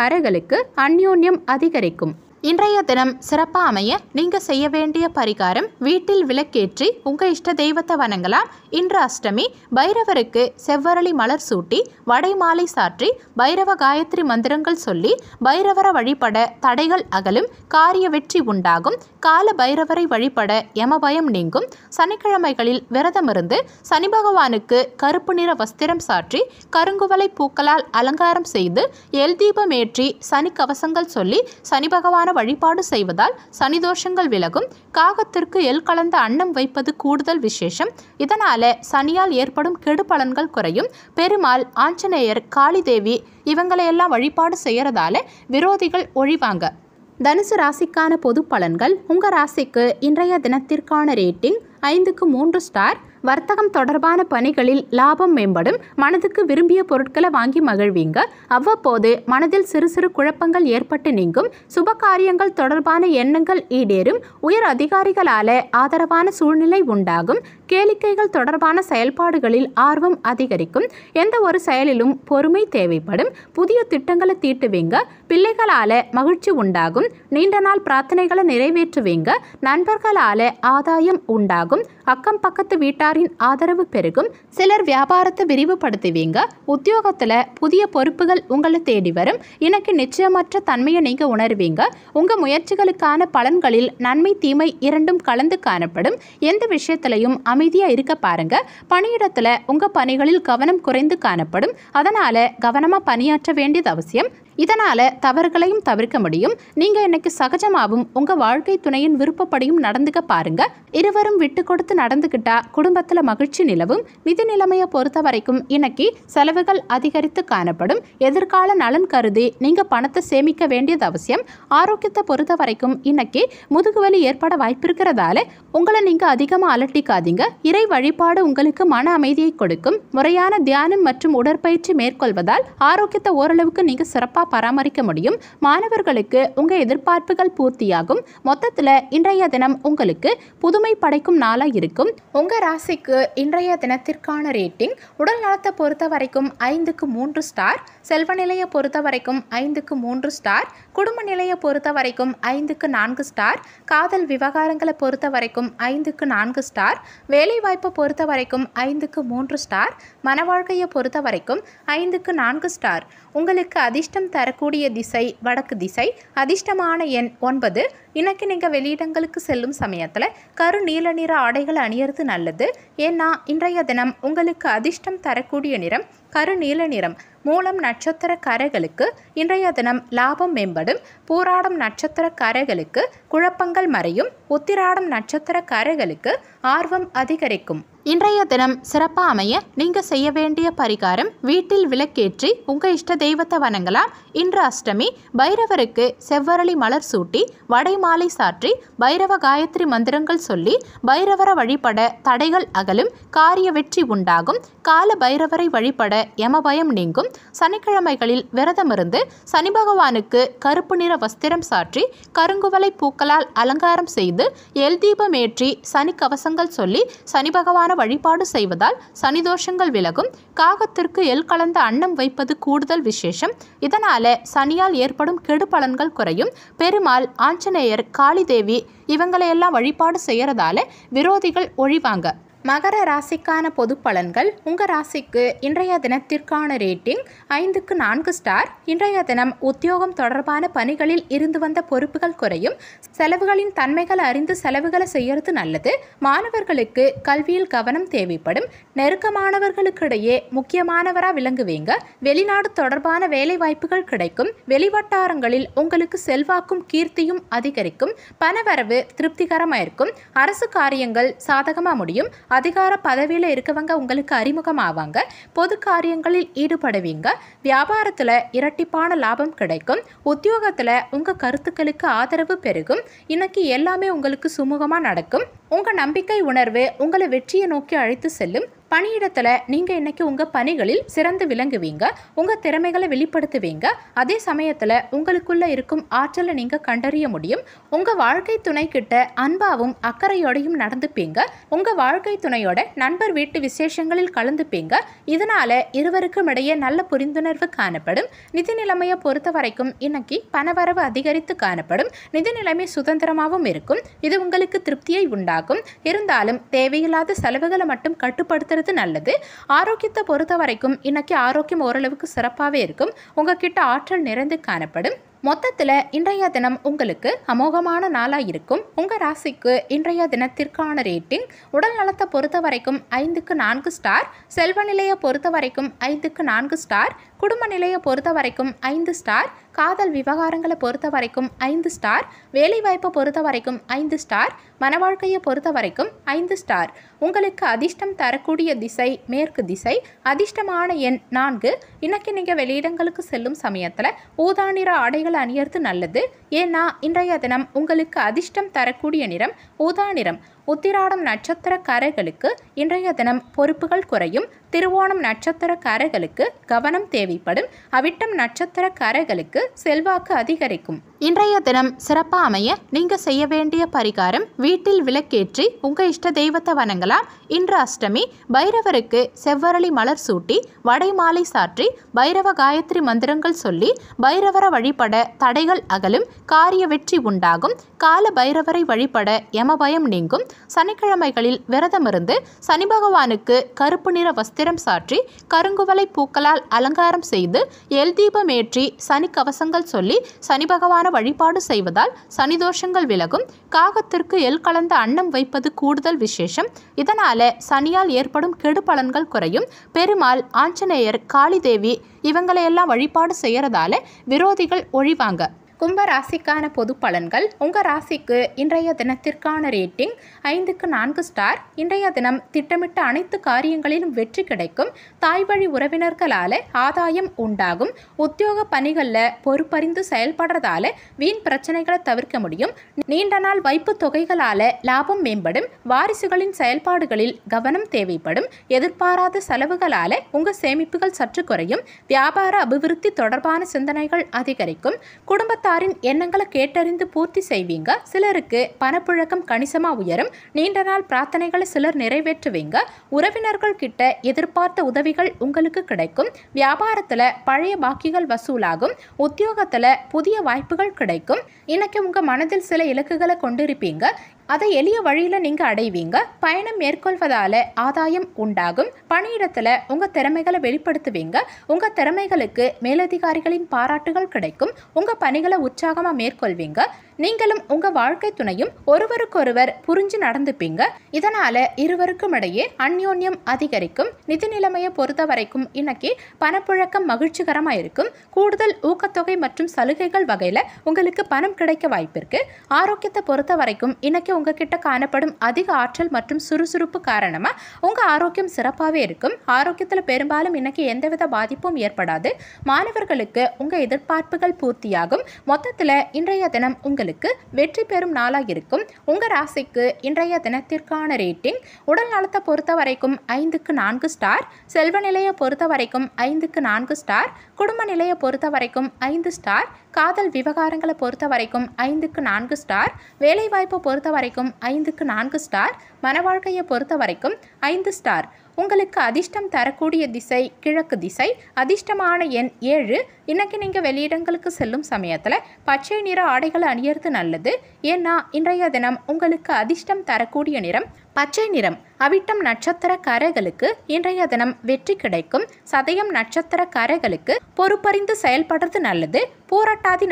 கரைகளுக்கு அந்யோன்யம் அதிகரிக்கும் இன்றைய தினம் சிறப்பாக அமைய நீங்கள் செய்ய வேண்டிய பரிகாரம் வீட்டில் விளக்கேற்றி உங்கள் இஷ்ட தெய்வத்தை வணங்கலாம் இன்று அஷ்டமி பைரவருக்கு செவ்வரளி மலர் சூட்டி வடை மாலை சாற்றி பைரவ காயத்ரி மந்திரங்கள் சொல்லி பைரவரை வழிபட தடைகள் அகலும் காரிய வெற்றி உண்டாகும் கால பைரவரை வழிபட யமபயம் நீங்கும் சனிக்கிழமைகளில் விரதமிருந்து சனி பகவானுக்கு கருப்பு நிற வஸ்திரம் சாற்றி கருங்குவலை பூக்களால் அலங்காரம் செய்து எல் தீபம் ஏற்றி சனி கவசங்கள் சொல்லி சனி பகவான வார வழிபாடு செய்வதால் சனிதோஷங்கள் விலகும் காகத்திற்கு எல் கலந்த அன்னம் வைப்பது கூடுதல் விசேஷம் இதனால சனியால் ஏற்படும் கெடு பலன்கள் குறையும் பெருமாள் ஆஞ்சநேயர் காளிதேவி இவங்களையெல்லாம் வழிபாடு செய்யறதால விரோதிகள் ஒழிவாங்க தனுசு ராசிக்கான பொது பலன்கள் உங்கள் ராசிக்கு இன்றைய தினத்திற்கான ரேட்டிங் ஐந்துக்கு மூன்று ஸ்டார் வர்த்தகம் தொடர்பான பணிகளில் லாபம் மேம்படும் மனதுக்கு விரும்பிய பொருட்களை வாங்கி மகிழ்வீங்க அவ்வப்போது மனதில் சிறு சிறு குழப்பங்கள் ஏற்பட்டு நீங்கும் சுப காரியங்கள் தொடர்பான எண்ணங்கள் ஈடேறும் உயர் அதிகாரிகளால ஆதரவான சூழ்நிலை உண்டாகும் கேளிக்கைகள் தொடர்பான செயல்பாடுகளில் ஆர்வம் அதிகரிக்கும் எந்த ஒரு செயலிலும் பொறுமை தேவைப்படும் புதிய திட்டங்களை தீட்டுவீங்க பிள்ளைகளால மகிழ்ச்சி உண்டாகும் நீண்ட நாள் பிரார்த்தனைகளை நிறைவேற்றுவீங்க நண்பர்களால ஆதாயம் உண்டாகும் அக்கம் பக்கத்து வீட்டாரின் ஆதரவு பெருகும் சிலர் வியாபாரத்தை விரிவுபடுத்துவீங்க உத்தியோகத்தில் புதிய பொறுப்புகள் உங்களை தேடி வரும் எனக்கு நிச்சயமற்ற தன்மையை நீங்கள் உணர்வீங்க உங்கள் முயற்சிகளுக்கான பலன்களில் நன்மை தீமை இரண்டும் கலந்து காணப்படும் எந்த விஷயத்திலையும் அமைதியாக இருக்க பாருங்க பணியிடத்தில் உங்கள் பணிகளில் கவனம் குறைந்து காணப்படும் அதனால் கவனமாக பணியாற்ற வேண்டியது அவசியம் இதனால் தவறுகளையும் தவிர்க்க முடியும் நீங்கள் இன்னைக்கு சகஜமாகவும் உங்கள் வாழ்க்கை துணையின் விருப்பப்படியும் நடந்துக்க பாருங்கள் இருவரும் விட்டு கொடுத்து நடந்துக்கிட்டா குடும்பத்தில் மகிழ்ச்சி நிலவும் நிதி நிலைமையை பொறுத்த வரைக்கும் இன்னைக்கு செலவுகள் அதிகரித்து காணப்படும் எதிர்கால நலன் கருதி நீங்கள் பணத்தை சேமிக்க வேண்டியது அவசியம் ஆரோக்கியத்தை பொறுத்த வரைக்கும் இன்னைக்கு முதுகுவலி ஏற்பட வாய்ப்பிருக்கிறதால உங்களை நீங்கள் அதிகமாக அலட்டிக்காதீங்க இறை வழிபாடு உங்களுக்கு மன அமைதியை கொடுக்கும் முறையான தியானம் மற்றும் உடற்பயிற்சி மேற்கொள்வதால் ஆரோக்கியத்தை ஓரளவுக்கு நீங்கள் சிறப்பாக சிறப்பாக பராமரிக்க முடியும் மாணவர்களுக்கு உங்கள் எதிர்பார்ப்புகள் பூர்த்தியாகும் மொத்தத்தில் இன்றைய தினம் உங்களுக்கு புதுமை படைக்கும் நாளாக இருக்கும் உங்கள் ராசிக்கு இன்றைய தினத்திற்கான ரேட்டிங் உடல் நலத்தை பொறுத்த வரைக்கும் ஐந்துக்கு மூன்று ஸ்டார் செல்வ நிலையை பொறுத்த வரைக்கும் ஐந்துக்கு மூன்று ஸ்டார் குடும்ப நிலையை பொறுத்த வரைக்கும் ஐந்துக்கு நான்கு ஸ்டார் காதல் விவகாரங்களை பொறுத்த வரைக்கும் ஐந்துக்கு நான்கு ஸ்டார் வேலைவாய்ப்பை பொறுத்த வரைக்கும் ஐந்துக்கு மூன்று ஸ்டார் மனவாழ்க்கையை பொறுத்த வரைக்கும் ஐந்துக்கு நான்கு ஸ்டார் உங்களுக்கு அதிர்ஷ்டம் தரக்கூடிய திசை வடக்கு திசை அதிர்ஷ்டமான எண் ஒன்பது இன்னைக்கு நீங்கள் வெளியிடங்களுக்கு செல்லும் சமயத்தில் கரு நீல நிற ஆடைகள் அணியறது நல்லது ஏன்னா இன்றைய தினம் உங்களுக்கு அதிர்ஷ்டம் தரக்கூடிய நிறம் கரு நீல நிறம் மூலம் நட்சத்திர கரைகளுக்கு இன்றைய தினம் லாபம் மேம்படும் பூராடம் நட்சத்திர கரைகளுக்கு குழப்பங்கள் மறையும் உத்திராடம் நட்சத்திர கரைகளுக்கு ஆர்வம் அதிகரிக்கும் இன்றைய தினம் சிறப்பாக அமைய நீங்கள் செய்ய வேண்டிய பரிகாரம் வீட்டில் விளக்கேற்றி உங்கள் இஷ்ட தெய்வத்தை வணங்கலாம் இன்று அஷ்டமி பைரவருக்கு செவ்வரளி மலர் சூட்டி வடை மாலை சாற்றி பைரவ காயத்ரி மந்திரங்கள் சொல்லி பைரவரை வழிபட தடைகள் அகலும் காரிய வெற்றி உண்டாகும் கால பைரவரை வழிபட யமபயம் நீங்கும் சனிக்கிழமைகளில் விரதமிருந்து சனி பகவானுக்கு கருப்பு நிற வஸ்திரம் சாற்றி கருங்குவலை பூக்களால் அலங்காரம் செய்து எல் தீபம் ஏற்றி சனி கவசங்கள் சொல்லி சனி பகவான் வழிபாடு செய்வதால் சனிதோஷங்கள் விலகும் காகத்திற்கு எல் கலந்த அன்னம் வைப்பது கூடுதல் விசேஷம் இதனால சனியால் ஏற்படும் கெடு பலன்கள் குறையும் பெருமாள் ஆஞ்சநேயர் காளிதேவி இவங்களையெல்லாம் வழிபாடு செய்யறதால விரோதிகள் ஒழிவாங்க மகர ராசிக்கான பொது பலன்கள் உங்கள் ராசிக்கு இன்றைய தினத்திற்கான ரேட்டிங் ஐந்துக்கு நான்கு ஸ்டார் இன்றைய தினம் உத்தியோகம் தொடர்பான பணிகளில் இருந்து வந்த பொறுப்புகள் குறையும் செலவுகளின் தன்மைகள் அறிந்து செலவுகளை செய்யறது நல்லது மாணவர்களுக்கு கல்வியில் கவனம் தேவைப்படும் நெருக்கமானவர்களுக்கிடையே முக்கியமானவராக விளங்குவீங்க வெளிநாடு தொடர்பான வேலை வாய்ப்புகள் கிடைக்கும் வெளிவட்டாரங்களில் உங்களுக்கு செல்வாக்கும் கீர்த்தியும் அதிகரிக்கும் பணவரவு திருப்திகரமாக இருக்கும் அரசு காரியங்கள் சாதகமாக முடியும் அதிகார பதவியில் இருக்கவங்க உங்களுக்கு அறிமுகம் ஆவாங்க பொது காரியங்களில் ஈடுபடுவீங்க வியாபாரத்தில் இரட்டிப்பான லாபம் கிடைக்கும் உத்தியோகத்தில் உங்கள் கருத்துக்களுக்கு ஆதரவு பெருகும் இன்னைக்கு எல்லாமே உங்களுக்கு சுமூகமாக நடக்கும் உங்கள் நம்பிக்கை உணர்வு உங்களை வெற்றியை நோக்கி அழைத்து செல்லும் பணியிடத்தில் நீங்கள் இன்றைக்கி உங்கள் பணிகளில் சிறந்து விளங்குவீங்க உங்கள் திறமைகளை வெளிப்படுத்துவீங்க அதே சமயத்தில் உங்களுக்குள்ளே இருக்கும் ஆற்றலை நீங்கள் கண்டறிய முடியும் உங்கள் வாழ்க்கை துணை கிட்ட அன்பாவும் அக்கறையோடையும் நடந்துப்பீங்க உங்கள் வாழ்க்கை துணையோட நண்பர் வீட்டு விசேஷங்களில் கலந்துப்பீங்க இதனால் இருவருக்கும் இடையே நல்ல புரிந்துணர்வு காணப்படும் நிதி நிலைமையை பொறுத்த வரைக்கும் இன்னைக்கு பணவரவு அதிகரித்து காணப்படும் நிதி நிலைமை சுதந்திரமாகவும் இருக்கும் இது உங்களுக்கு திருப்தியை உண்டாகும் இருந்தாலும் தேவையில்லாத செலவுகளை மட்டும் கட்டுப்படுத்துறது சாப்பிட்றது நல்லது ஆரோக்கியத்தை பொறுத்த வரைக்கும் இன்றைக்கி ஆரோக்கியம் ஓரளவுக்கு சிறப்பாகவே இருக்கும் உங்ககிட்ட ஆற்றல் நிறைந்து காணப்படும் மொத்தத்தில் இன்றைய தினம் உங்களுக்கு அமோகமான நாளாக இருக்கும் உங்கள் ராசிக்கு இன்றைய தினத்திற்கான ரேட்டிங் உடல் நலத்தை பொறுத்த வரைக்கும் ஐந்துக்கு நான்கு ஸ்டார் செல்வ நிலையை பொறுத்த வரைக்கும் ஐந்துக்கு நான்கு ஸ்டார் குடும்ப நிலையை பொறுத்த வரைக்கும் ஐந்து ஸ்டார் காதல் விவகாரங்களை பொறுத்த வரைக்கும் ஐந்து ஸ்டார் வேலைவாய்ப்பை பொறுத்த வரைக்கும் ஐந்து ஸ்டார் மனவாழ்க்கையை பொறுத்த வரைக்கும் ஐந்து ஸ்டார் உங்களுக்கு அதிர்ஷ்டம் தரக்கூடிய திசை மேற்கு திசை அதிர்ஷ்டமான எண் நான்கு இன்னைக்கு நீங்கள் வெளியிடங்களுக்கு செல்லும் சமயத்தில் ஊதாநிற ஆடைகள் அணியறது நல்லது ஏன்னா இன்றைய தினம் உங்களுக்கு அதிர்ஷ்டம் தரக்கூடிய நிறம் ஊதா நிறம் உத்திராடம் கரைகளுக்கு இன்றைய தினம் பொறுப்புகள் குறையும் திருவோணம் நட்சத்திர கரைகளுக்கு கவனம் தேவைப்படும் அவிட்டம் நட்சத்திர கரைகளுக்கு செல்வாக்கு அதிகரிக்கும் இன்றைய தினம் சிறப்பாக அமைய நீங்கள் செய்ய வேண்டிய பரிகாரம் வீட்டில் விளக்கேற்றி உங்கள் இஷ்ட தெய்வத்தை வணங்கலாம் இன்று அஷ்டமி பைரவருக்கு செவ்வரளி மலர் சூட்டி வடை மாலை சாற்றி பைரவ காயத்ரி மந்திரங்கள் சொல்லி பைரவரை வழிபட தடைகள் அகலும் காரிய வெற்றி உண்டாகும் கால பைரவரை வழிபட யமபயம் நீங்கும் சனிக்கிழமைகளில் விரதமிருந்து சனி பகவானுக்கு கருப்பு நிற வஸ்திரம் சாற்றி கருங்குவலை பூக்களால் அலங்காரம் செய்து எல் தீபமேற்றி சனி கவசங்கள் சொல்லி சனி பகவான வழிபாடு செய்வதால் சனிதோஷங்கள் விலகும் காகத்திற்கு எல் கலந்த அன்னம் வைப்பது கூடுதல் விசேஷம் இதனால சனியால் ஏற்படும் கெடு பலன்கள் குறையும் பெருமாள் ஆஞ்சநேயர் காளிதேவி இவங்களையெல்லாம் வழிபாடு செய்யறதால விரோதிகள் ஒழிவாங்க கும்ப ராசிக்கான பொது பலன்கள் உங்கள் ராசிக்கு இன்றைய தினத்திற்கான ரேட்டிங் ஐந்துக்கு நான்கு ஸ்டார் இன்றைய தினம் திட்டமிட்ட அனைத்து காரியங்களிலும் வெற்றி கிடைக்கும் தாய் வழி உறவினர்களால் ஆதாயம் உண்டாகும் உத்தியோக பணிகளில் பொறுப்பறிந்து செயல்படுறதால வீண் பிரச்சனைகளை தவிர்க்க முடியும் நீண்ட நாள் வைப்பு தொகைகளால் லாபம் மேம்படும் வாரிசுகளின் செயல்பாடுகளில் கவனம் தேவைப்படும் எதிர்பாராத செலவுகளால் உங்கள் சேமிப்புகள் சற்று குறையும் வியாபார அபிவிருத்தி தொடர்பான சிந்தனைகள் அதிகரிக்கும் குடும்பத்தை எல்லாரின் எண்ணங்களை கேட்டறிந்து பூர்த்தி செய்வீங்க சிலருக்கு பணப்புழக்கம் கணிசமாக உயரும் நீண்ட நாள் பிரார்த்தனைகளை சிலர் நிறைவேற்றுவீங்க உறவினர்கள் கிட்ட எதிர்பார்த்த உதவிகள் உங்களுக்கு கிடைக்கும் வியாபாரத்தில் பழைய பாக்கிகள் வசூலாகும் உத்தியோகத்தில் புதிய வாய்ப்புகள் கிடைக்கும் இன்னைக்கு உங்கள் மனதில் சில இலக்குகளை கொண்டிருப்பீங்க அதை எளிய வழியில் நீங்கள் அடைவீங்க பயணம் மேற்கொள்வதால் ஆதாயம் உண்டாகும் பணியிடத்தில் உங்கள் திறமைகளை வெளிப்படுத்துவீங்க உங்கள் திறமைகளுக்கு மேலதிகாரிகளின் பாராட்டுகள் கிடைக்கும் உங்கள் பணிகளை உற்சாகமாக மேற்கொள்வீங்க நீங்களும் உங்க வாழ்க்கை துணையும் ஒருவருக்கொருவர் புரிஞ்சு நடந்துப்பீங்க இதனால இருவருக்கும் இடையே அந்யோன்யம் அதிகரிக்கும் நிதி நிலைமையை பொறுத்த வரைக்கும் இன்னைக்கு பணப்புழக்கம் மகிழ்ச்சிகரமாக இருக்கும் கூடுதல் ஊக்கத்தொகை மற்றும் சலுகைகள் வகையில் உங்களுக்கு பணம் கிடைக்க வாய்ப்பிருக்கு ஆரோக்கியத்தை பொறுத்த வரைக்கும் இன்னைக்கு உங்ககிட்ட காணப்படும் அதிக ஆற்றல் மற்றும் சுறுசுறுப்பு காரணமாக உங்க ஆரோக்கியம் சிறப்பாகவே இருக்கும் ஆரோக்கியத்தில் பெரும்பாலும் இன்னைக்கு எந்தவித பாதிப்பும் ஏற்படாது மாணவர்களுக்கு உங்க எதிர்பார்ப்புகள் பூர்த்தியாகும் மொத்தத்தில் இன்றைய தினம் உங்கள் தேர்தலுக்கு வெற்றி பெறும் நாளாக இருக்கும் உங்கள் ராசிக்கு இன்றைய தினத்திற்கான ரேட்டிங் உடல் நலத்தை பொறுத்த வரைக்கும் ஐந்துக்கு நான்கு ஸ்டார் செல்வ நிலையை பொறுத்த வரைக்கும் ஐந்துக்கு நான்கு ஸ்டார் குடும்ப நிலையை பொறுத்த வரைக்கும் ஐந்து ஸ்டார் காதல் விவகாரங்களை பொறுத்த வரைக்கும் ஐந்துக்கு நான்கு ஸ்டார் வேலைவாய்ப்பை பொறுத்த வரைக்கும் ஐந்துக்கு நான்கு ஸ்டார் மன வாழ்க்கையை பொறுத்த வரைக்கும் ஐந்து ஸ்டார் உங்களுக்கு அதிர்ஷ்டம் தரக்கூடிய திசை கிழக்கு திசை அதிர்ஷ்டமான எண் ஏழு இன்றைக்கி நீங்கள் வெளியிடங்களுக்கு செல்லும் சமயத்தில் பச்சை நிற ஆடைகளை அணியறது நல்லது ஏன்னா இன்றைய தினம் உங்களுக்கு அதிர்ஷ்டம் தரக்கூடிய நிறம் பச்சை நிறம் அவிட்டம் நட்சத்திர கரைகளுக்கு இன்றைய தினம் வெற்றி கிடைக்கும் சதயம் நட்சத்திர கரைகளுக்கு பொறுப்பறிந்து செயல்படுறது நல்லது பூரட்டாதி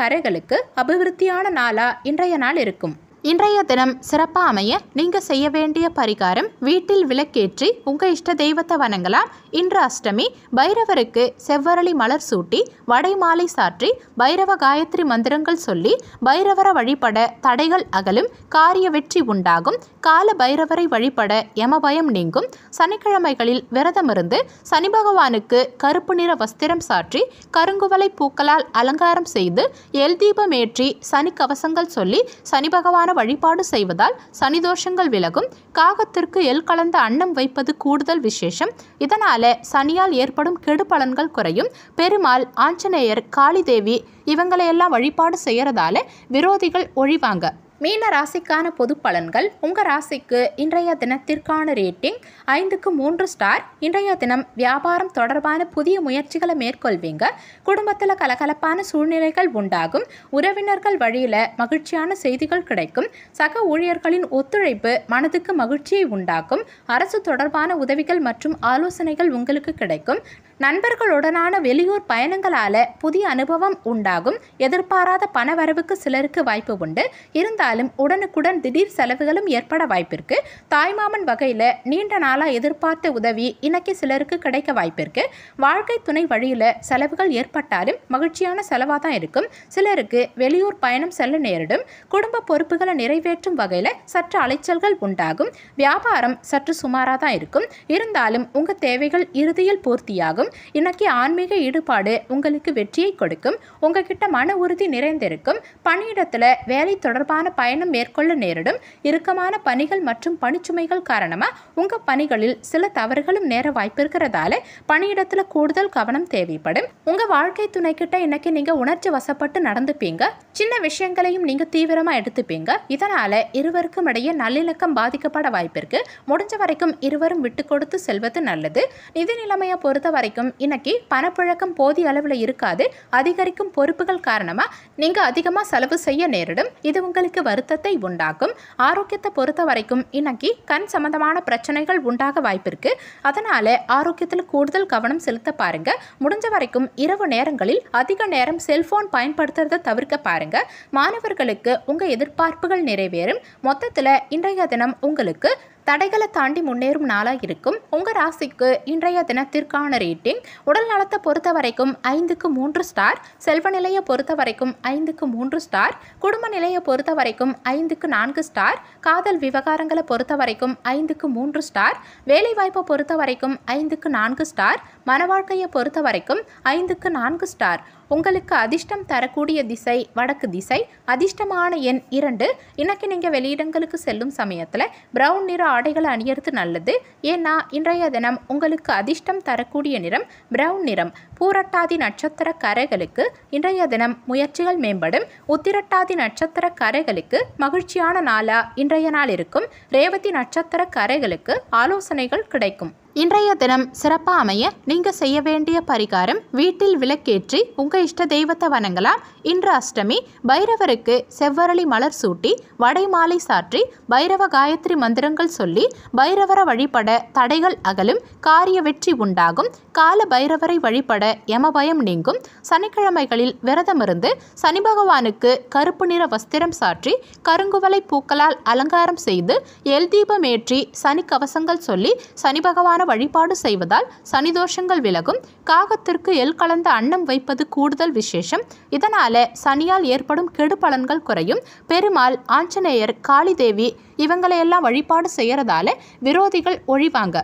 கரைகளுக்கு அபிவிருத்தியான நாளா இன்றைய நாள் இருக்கும் இன்றைய தினம் சிறப்பாக அமைய நீங்கள் செய்ய வேண்டிய பரிகாரம் வீட்டில் விளக்கேற்றி உங்கள் இஷ்ட தெய்வத்தை வணங்கலாம் இன்று அஷ்டமி பைரவருக்கு செவ்வரளி மலர் சூட்டி வடை மாலை சாற்றி பைரவ காயத்ரி மந்திரங்கள் சொல்லி பைரவரை வழிபட தடைகள் அகலும் காரிய வெற்றி உண்டாகும் கால பைரவரை வழிபட எமபயம் நீங்கும் சனிக்கிழமைகளில் விரதமிருந்து சனி பகவானுக்கு கருப்பு நிற வஸ்திரம் சாற்றி கருங்குவலை பூக்களால் அலங்காரம் செய்து எல் தீபம் ஏற்றி சனி கவசங்கள் சொல்லி சனி பகவான் மனதார வழிபாடு செய்வதால் சனிதோஷங்கள் விலகும் காகத்திற்கு எல் கலந்த அன்னம் வைப்பது கூடுதல் விசேஷம் இதனால சனியால் ஏற்படும் கெடு பலன்கள் குறையும் பெருமாள் ஆஞ்சநேயர் காளிதேவி இவங்களையெல்லாம் வழிபாடு செய்யறதால விரோதிகள் ஒழிவாங்க மீன ராசிக்கான பொது பலன்கள் உங்கள் ராசிக்கு இன்றைய தினத்திற்கான ரேட்டிங் ஐந்துக்கு மூன்று ஸ்டார் இன்றைய தினம் வியாபாரம் தொடர்பான புதிய முயற்சிகளை மேற்கொள்வீங்க குடும்பத்தில் கலகலப்பான சூழ்நிலைகள் உண்டாகும் உறவினர்கள் வழியில் மகிழ்ச்சியான செய்திகள் கிடைக்கும் சக ஊழியர்களின் ஒத்துழைப்பு மனதுக்கு மகிழ்ச்சியை உண்டாக்கும் அரசு தொடர்பான உதவிகள் மற்றும் ஆலோசனைகள் உங்களுக்கு கிடைக்கும் நண்பர்களுடனான வெளியூர் பயணங்களால் புதிய அனுபவம் உண்டாகும் எதிர்பாராத பணவரவுக்கு சிலருக்கு வாய்ப்பு உண்டு இருந்தாலும் உடனுக்குடன் திடீர் செலவுகளும் ஏற்பட வாய்ப்பிருக்கு தாய்மாமன் வகையில் நீண்ட நாளாக எதிர்பார்த்த உதவி இன்னைக்கு சிலருக்கு கிடைக்க வாய்ப்பிருக்கு வாழ்க்கை துணை வழியில் செலவுகள் ஏற்பட்டாலும் மகிழ்ச்சியான செலவாக தான் இருக்கும் சிலருக்கு வெளியூர் பயணம் செல்ல நேரிடும் குடும்ப பொறுப்புகளை நிறைவேற்றும் வகையில் சற்று அலைச்சல்கள் உண்டாகும் வியாபாரம் சற்று சுமாராக தான் இருக்கும் இருந்தாலும் உங்கள் தேவைகள் இறுதியில் பூர்த்தியாகும் இன்னைக்கு ஆன்மீக ஈடுபாடு உங்களுக்கு வெற்றியை கொடுக்கும் உங்ககிட்ட மன உறுதி நிறைந்திருக்கும் பணியிடத்தில் வேலை தொடர்பான பயணம் மேற்கொள்ள நேரிடும் இறுக்கமான பணிகள் மற்றும் பணிச்சுமைகள் காரணமாக உங்கள் பணிகளில் சில தவறுகளும் நேர வாய்ப்பு இருக்கிறதால பணியிடத்தில் கூடுதல் கவனம் தேவைப்படும் உங்கள் வாழ்க்கை துணைக்கிட்ட இன்னைக்கு நீங்கள் உணர்ச்சி வசப்பட்டு நடந்துப்பீங்க சின்ன விஷயங்களையும் நீங்கள் தீவிரமாக எடுத்துப்பீங்க இதனால் இருவருக்கும் இடையே நல்லிணக்கம் பாதிக்கப்பட வாய்ப்பிருக்கு முடிஞ்ச வரைக்கும் இருவரும் விட்டு கொடுத்து செல்வது நல்லது நிதி நிலைமையை பொறுத்த வரைக்கும் வரைக்கும் இன்னைக்கு பணப்புழக்கம் போதிய அளவில் இருக்காது அதிகரிக்கும் பொறுப்புகள் காரணமாக நீங்கள் அதிகமாக செலவு செய்ய நேரிடும் இது உங்களுக்கு வருத்தத்தை உண்டாக்கும் ஆரோக்கியத்தை பொறுத்த வரைக்கும் இன்னைக்கு கண் சம்பந்தமான பிரச்சனைகள் உண்டாக வாய்ப்பிருக்கு அதனால ஆரோக்கியத்தில் கூடுதல் கவனம் செலுத்த பாருங்க முடிஞ்ச வரைக்கும் இரவு நேரங்களில் அதிக நேரம் செல்போன் பயன்படுத்துறதை தவிர்க்க பாருங்க மாணவர்களுக்கு உங்கள் எதிர்பார்ப்புகள் நிறைவேறும் மொத்தத்தில் இன்றைய தினம் உங்களுக்கு தடைகளை தாண்டி முன்னேறும் நாளாக இருக்கும் உங்கள் ராசிக்கு இன்றைய தினத்திற்கான ரேட்டிங் உடல் நலத்தை பொறுத்த வரைக்கும் ஐந்துக்கு மூன்று ஸ்டார் செல்வ நிலையை பொறுத்த வரைக்கும் ஐந்துக்கு மூன்று ஸ்டார் குடும்ப நிலையை பொறுத்த வரைக்கும் ஐந்துக்கு நான்கு ஸ்டார் காதல் விவகாரங்களை பொறுத்த வரைக்கும் ஐந்துக்கு மூன்று ஸ்டார் வேலைவாய்ப்பை பொறுத்த வரைக்கும் ஐந்துக்கு நான்கு ஸ்டார் மன வாழ்க்கையை பொறுத்த வரைக்கும் ஐந்துக்கு நான்கு ஸ்டார் உங்களுக்கு அதிர்ஷ்டம் தரக்கூடிய திசை வடக்கு திசை அதிர்ஷ்டமான எண் இரண்டு இன்னைக்கு நீங்கள் வெளியிடங்களுக்கு செல்லும் சமயத்தில் ப்ரௌன் நிற ஆடைகளை அணியறது நல்லது ஏன்னா இன்றைய தினம் உங்களுக்கு அதிர்ஷ்டம் தரக்கூடிய நிறம் ப்ரௌன் நிறம் பூரட்டாதி நட்சத்திர கரைகளுக்கு இன்றைய தினம் முயற்சிகள் மேம்படும் உத்திரட்டாதி நட்சத்திர கரைகளுக்கு மகிழ்ச்சியான நாளா இன்றைய நாள் இருக்கும் ரேவதி நட்சத்திர கரைகளுக்கு ஆலோசனைகள் கிடைக்கும் இன்றைய தினம் சிறப்பாக அமைய நீங்கள் செய்ய வேண்டிய பரிகாரம் வீட்டில் விளக்கேற்றி உங்கள் இஷ்ட தெய்வத்தை வணங்கலாம் இன்று அஷ்டமி பைரவருக்கு செவ்வரளி மலர் சூட்டி வடை மாலை சாற்றி பைரவ காயத்ரி மந்திரங்கள் சொல்லி பைரவரை வழிபட தடைகள் அகலும் காரிய வெற்றி உண்டாகும் கால பைரவரை வழிபட யமபயம் நீங்கும் சனிக்கிழமைகளில் விரதமிருந்து சனி பகவானுக்கு கருப்பு நிற வஸ்திரம் சாற்றி கருங்குவலை பூக்களால் அலங்காரம் செய்து எல் தீபமேற்றி சனி கவசங்கள் சொல்லி சனி பகவான் பரிகார வழிபாடு செய்வதால் சனிதோஷங்கள் விலகும் காகத்திற்கு எல் கலந்த அன்னம் வைப்பது கூடுதல் விசேஷம் இதனால சனியால் ஏற்படும் கெடுபலன்கள் குறையும் பெருமாள் ஆஞ்சநேயர் காளிதேவி இவங்களையெல்லாம் வழிபாடு செய்கிறதால விரோதிகள் ஒழிவாங்க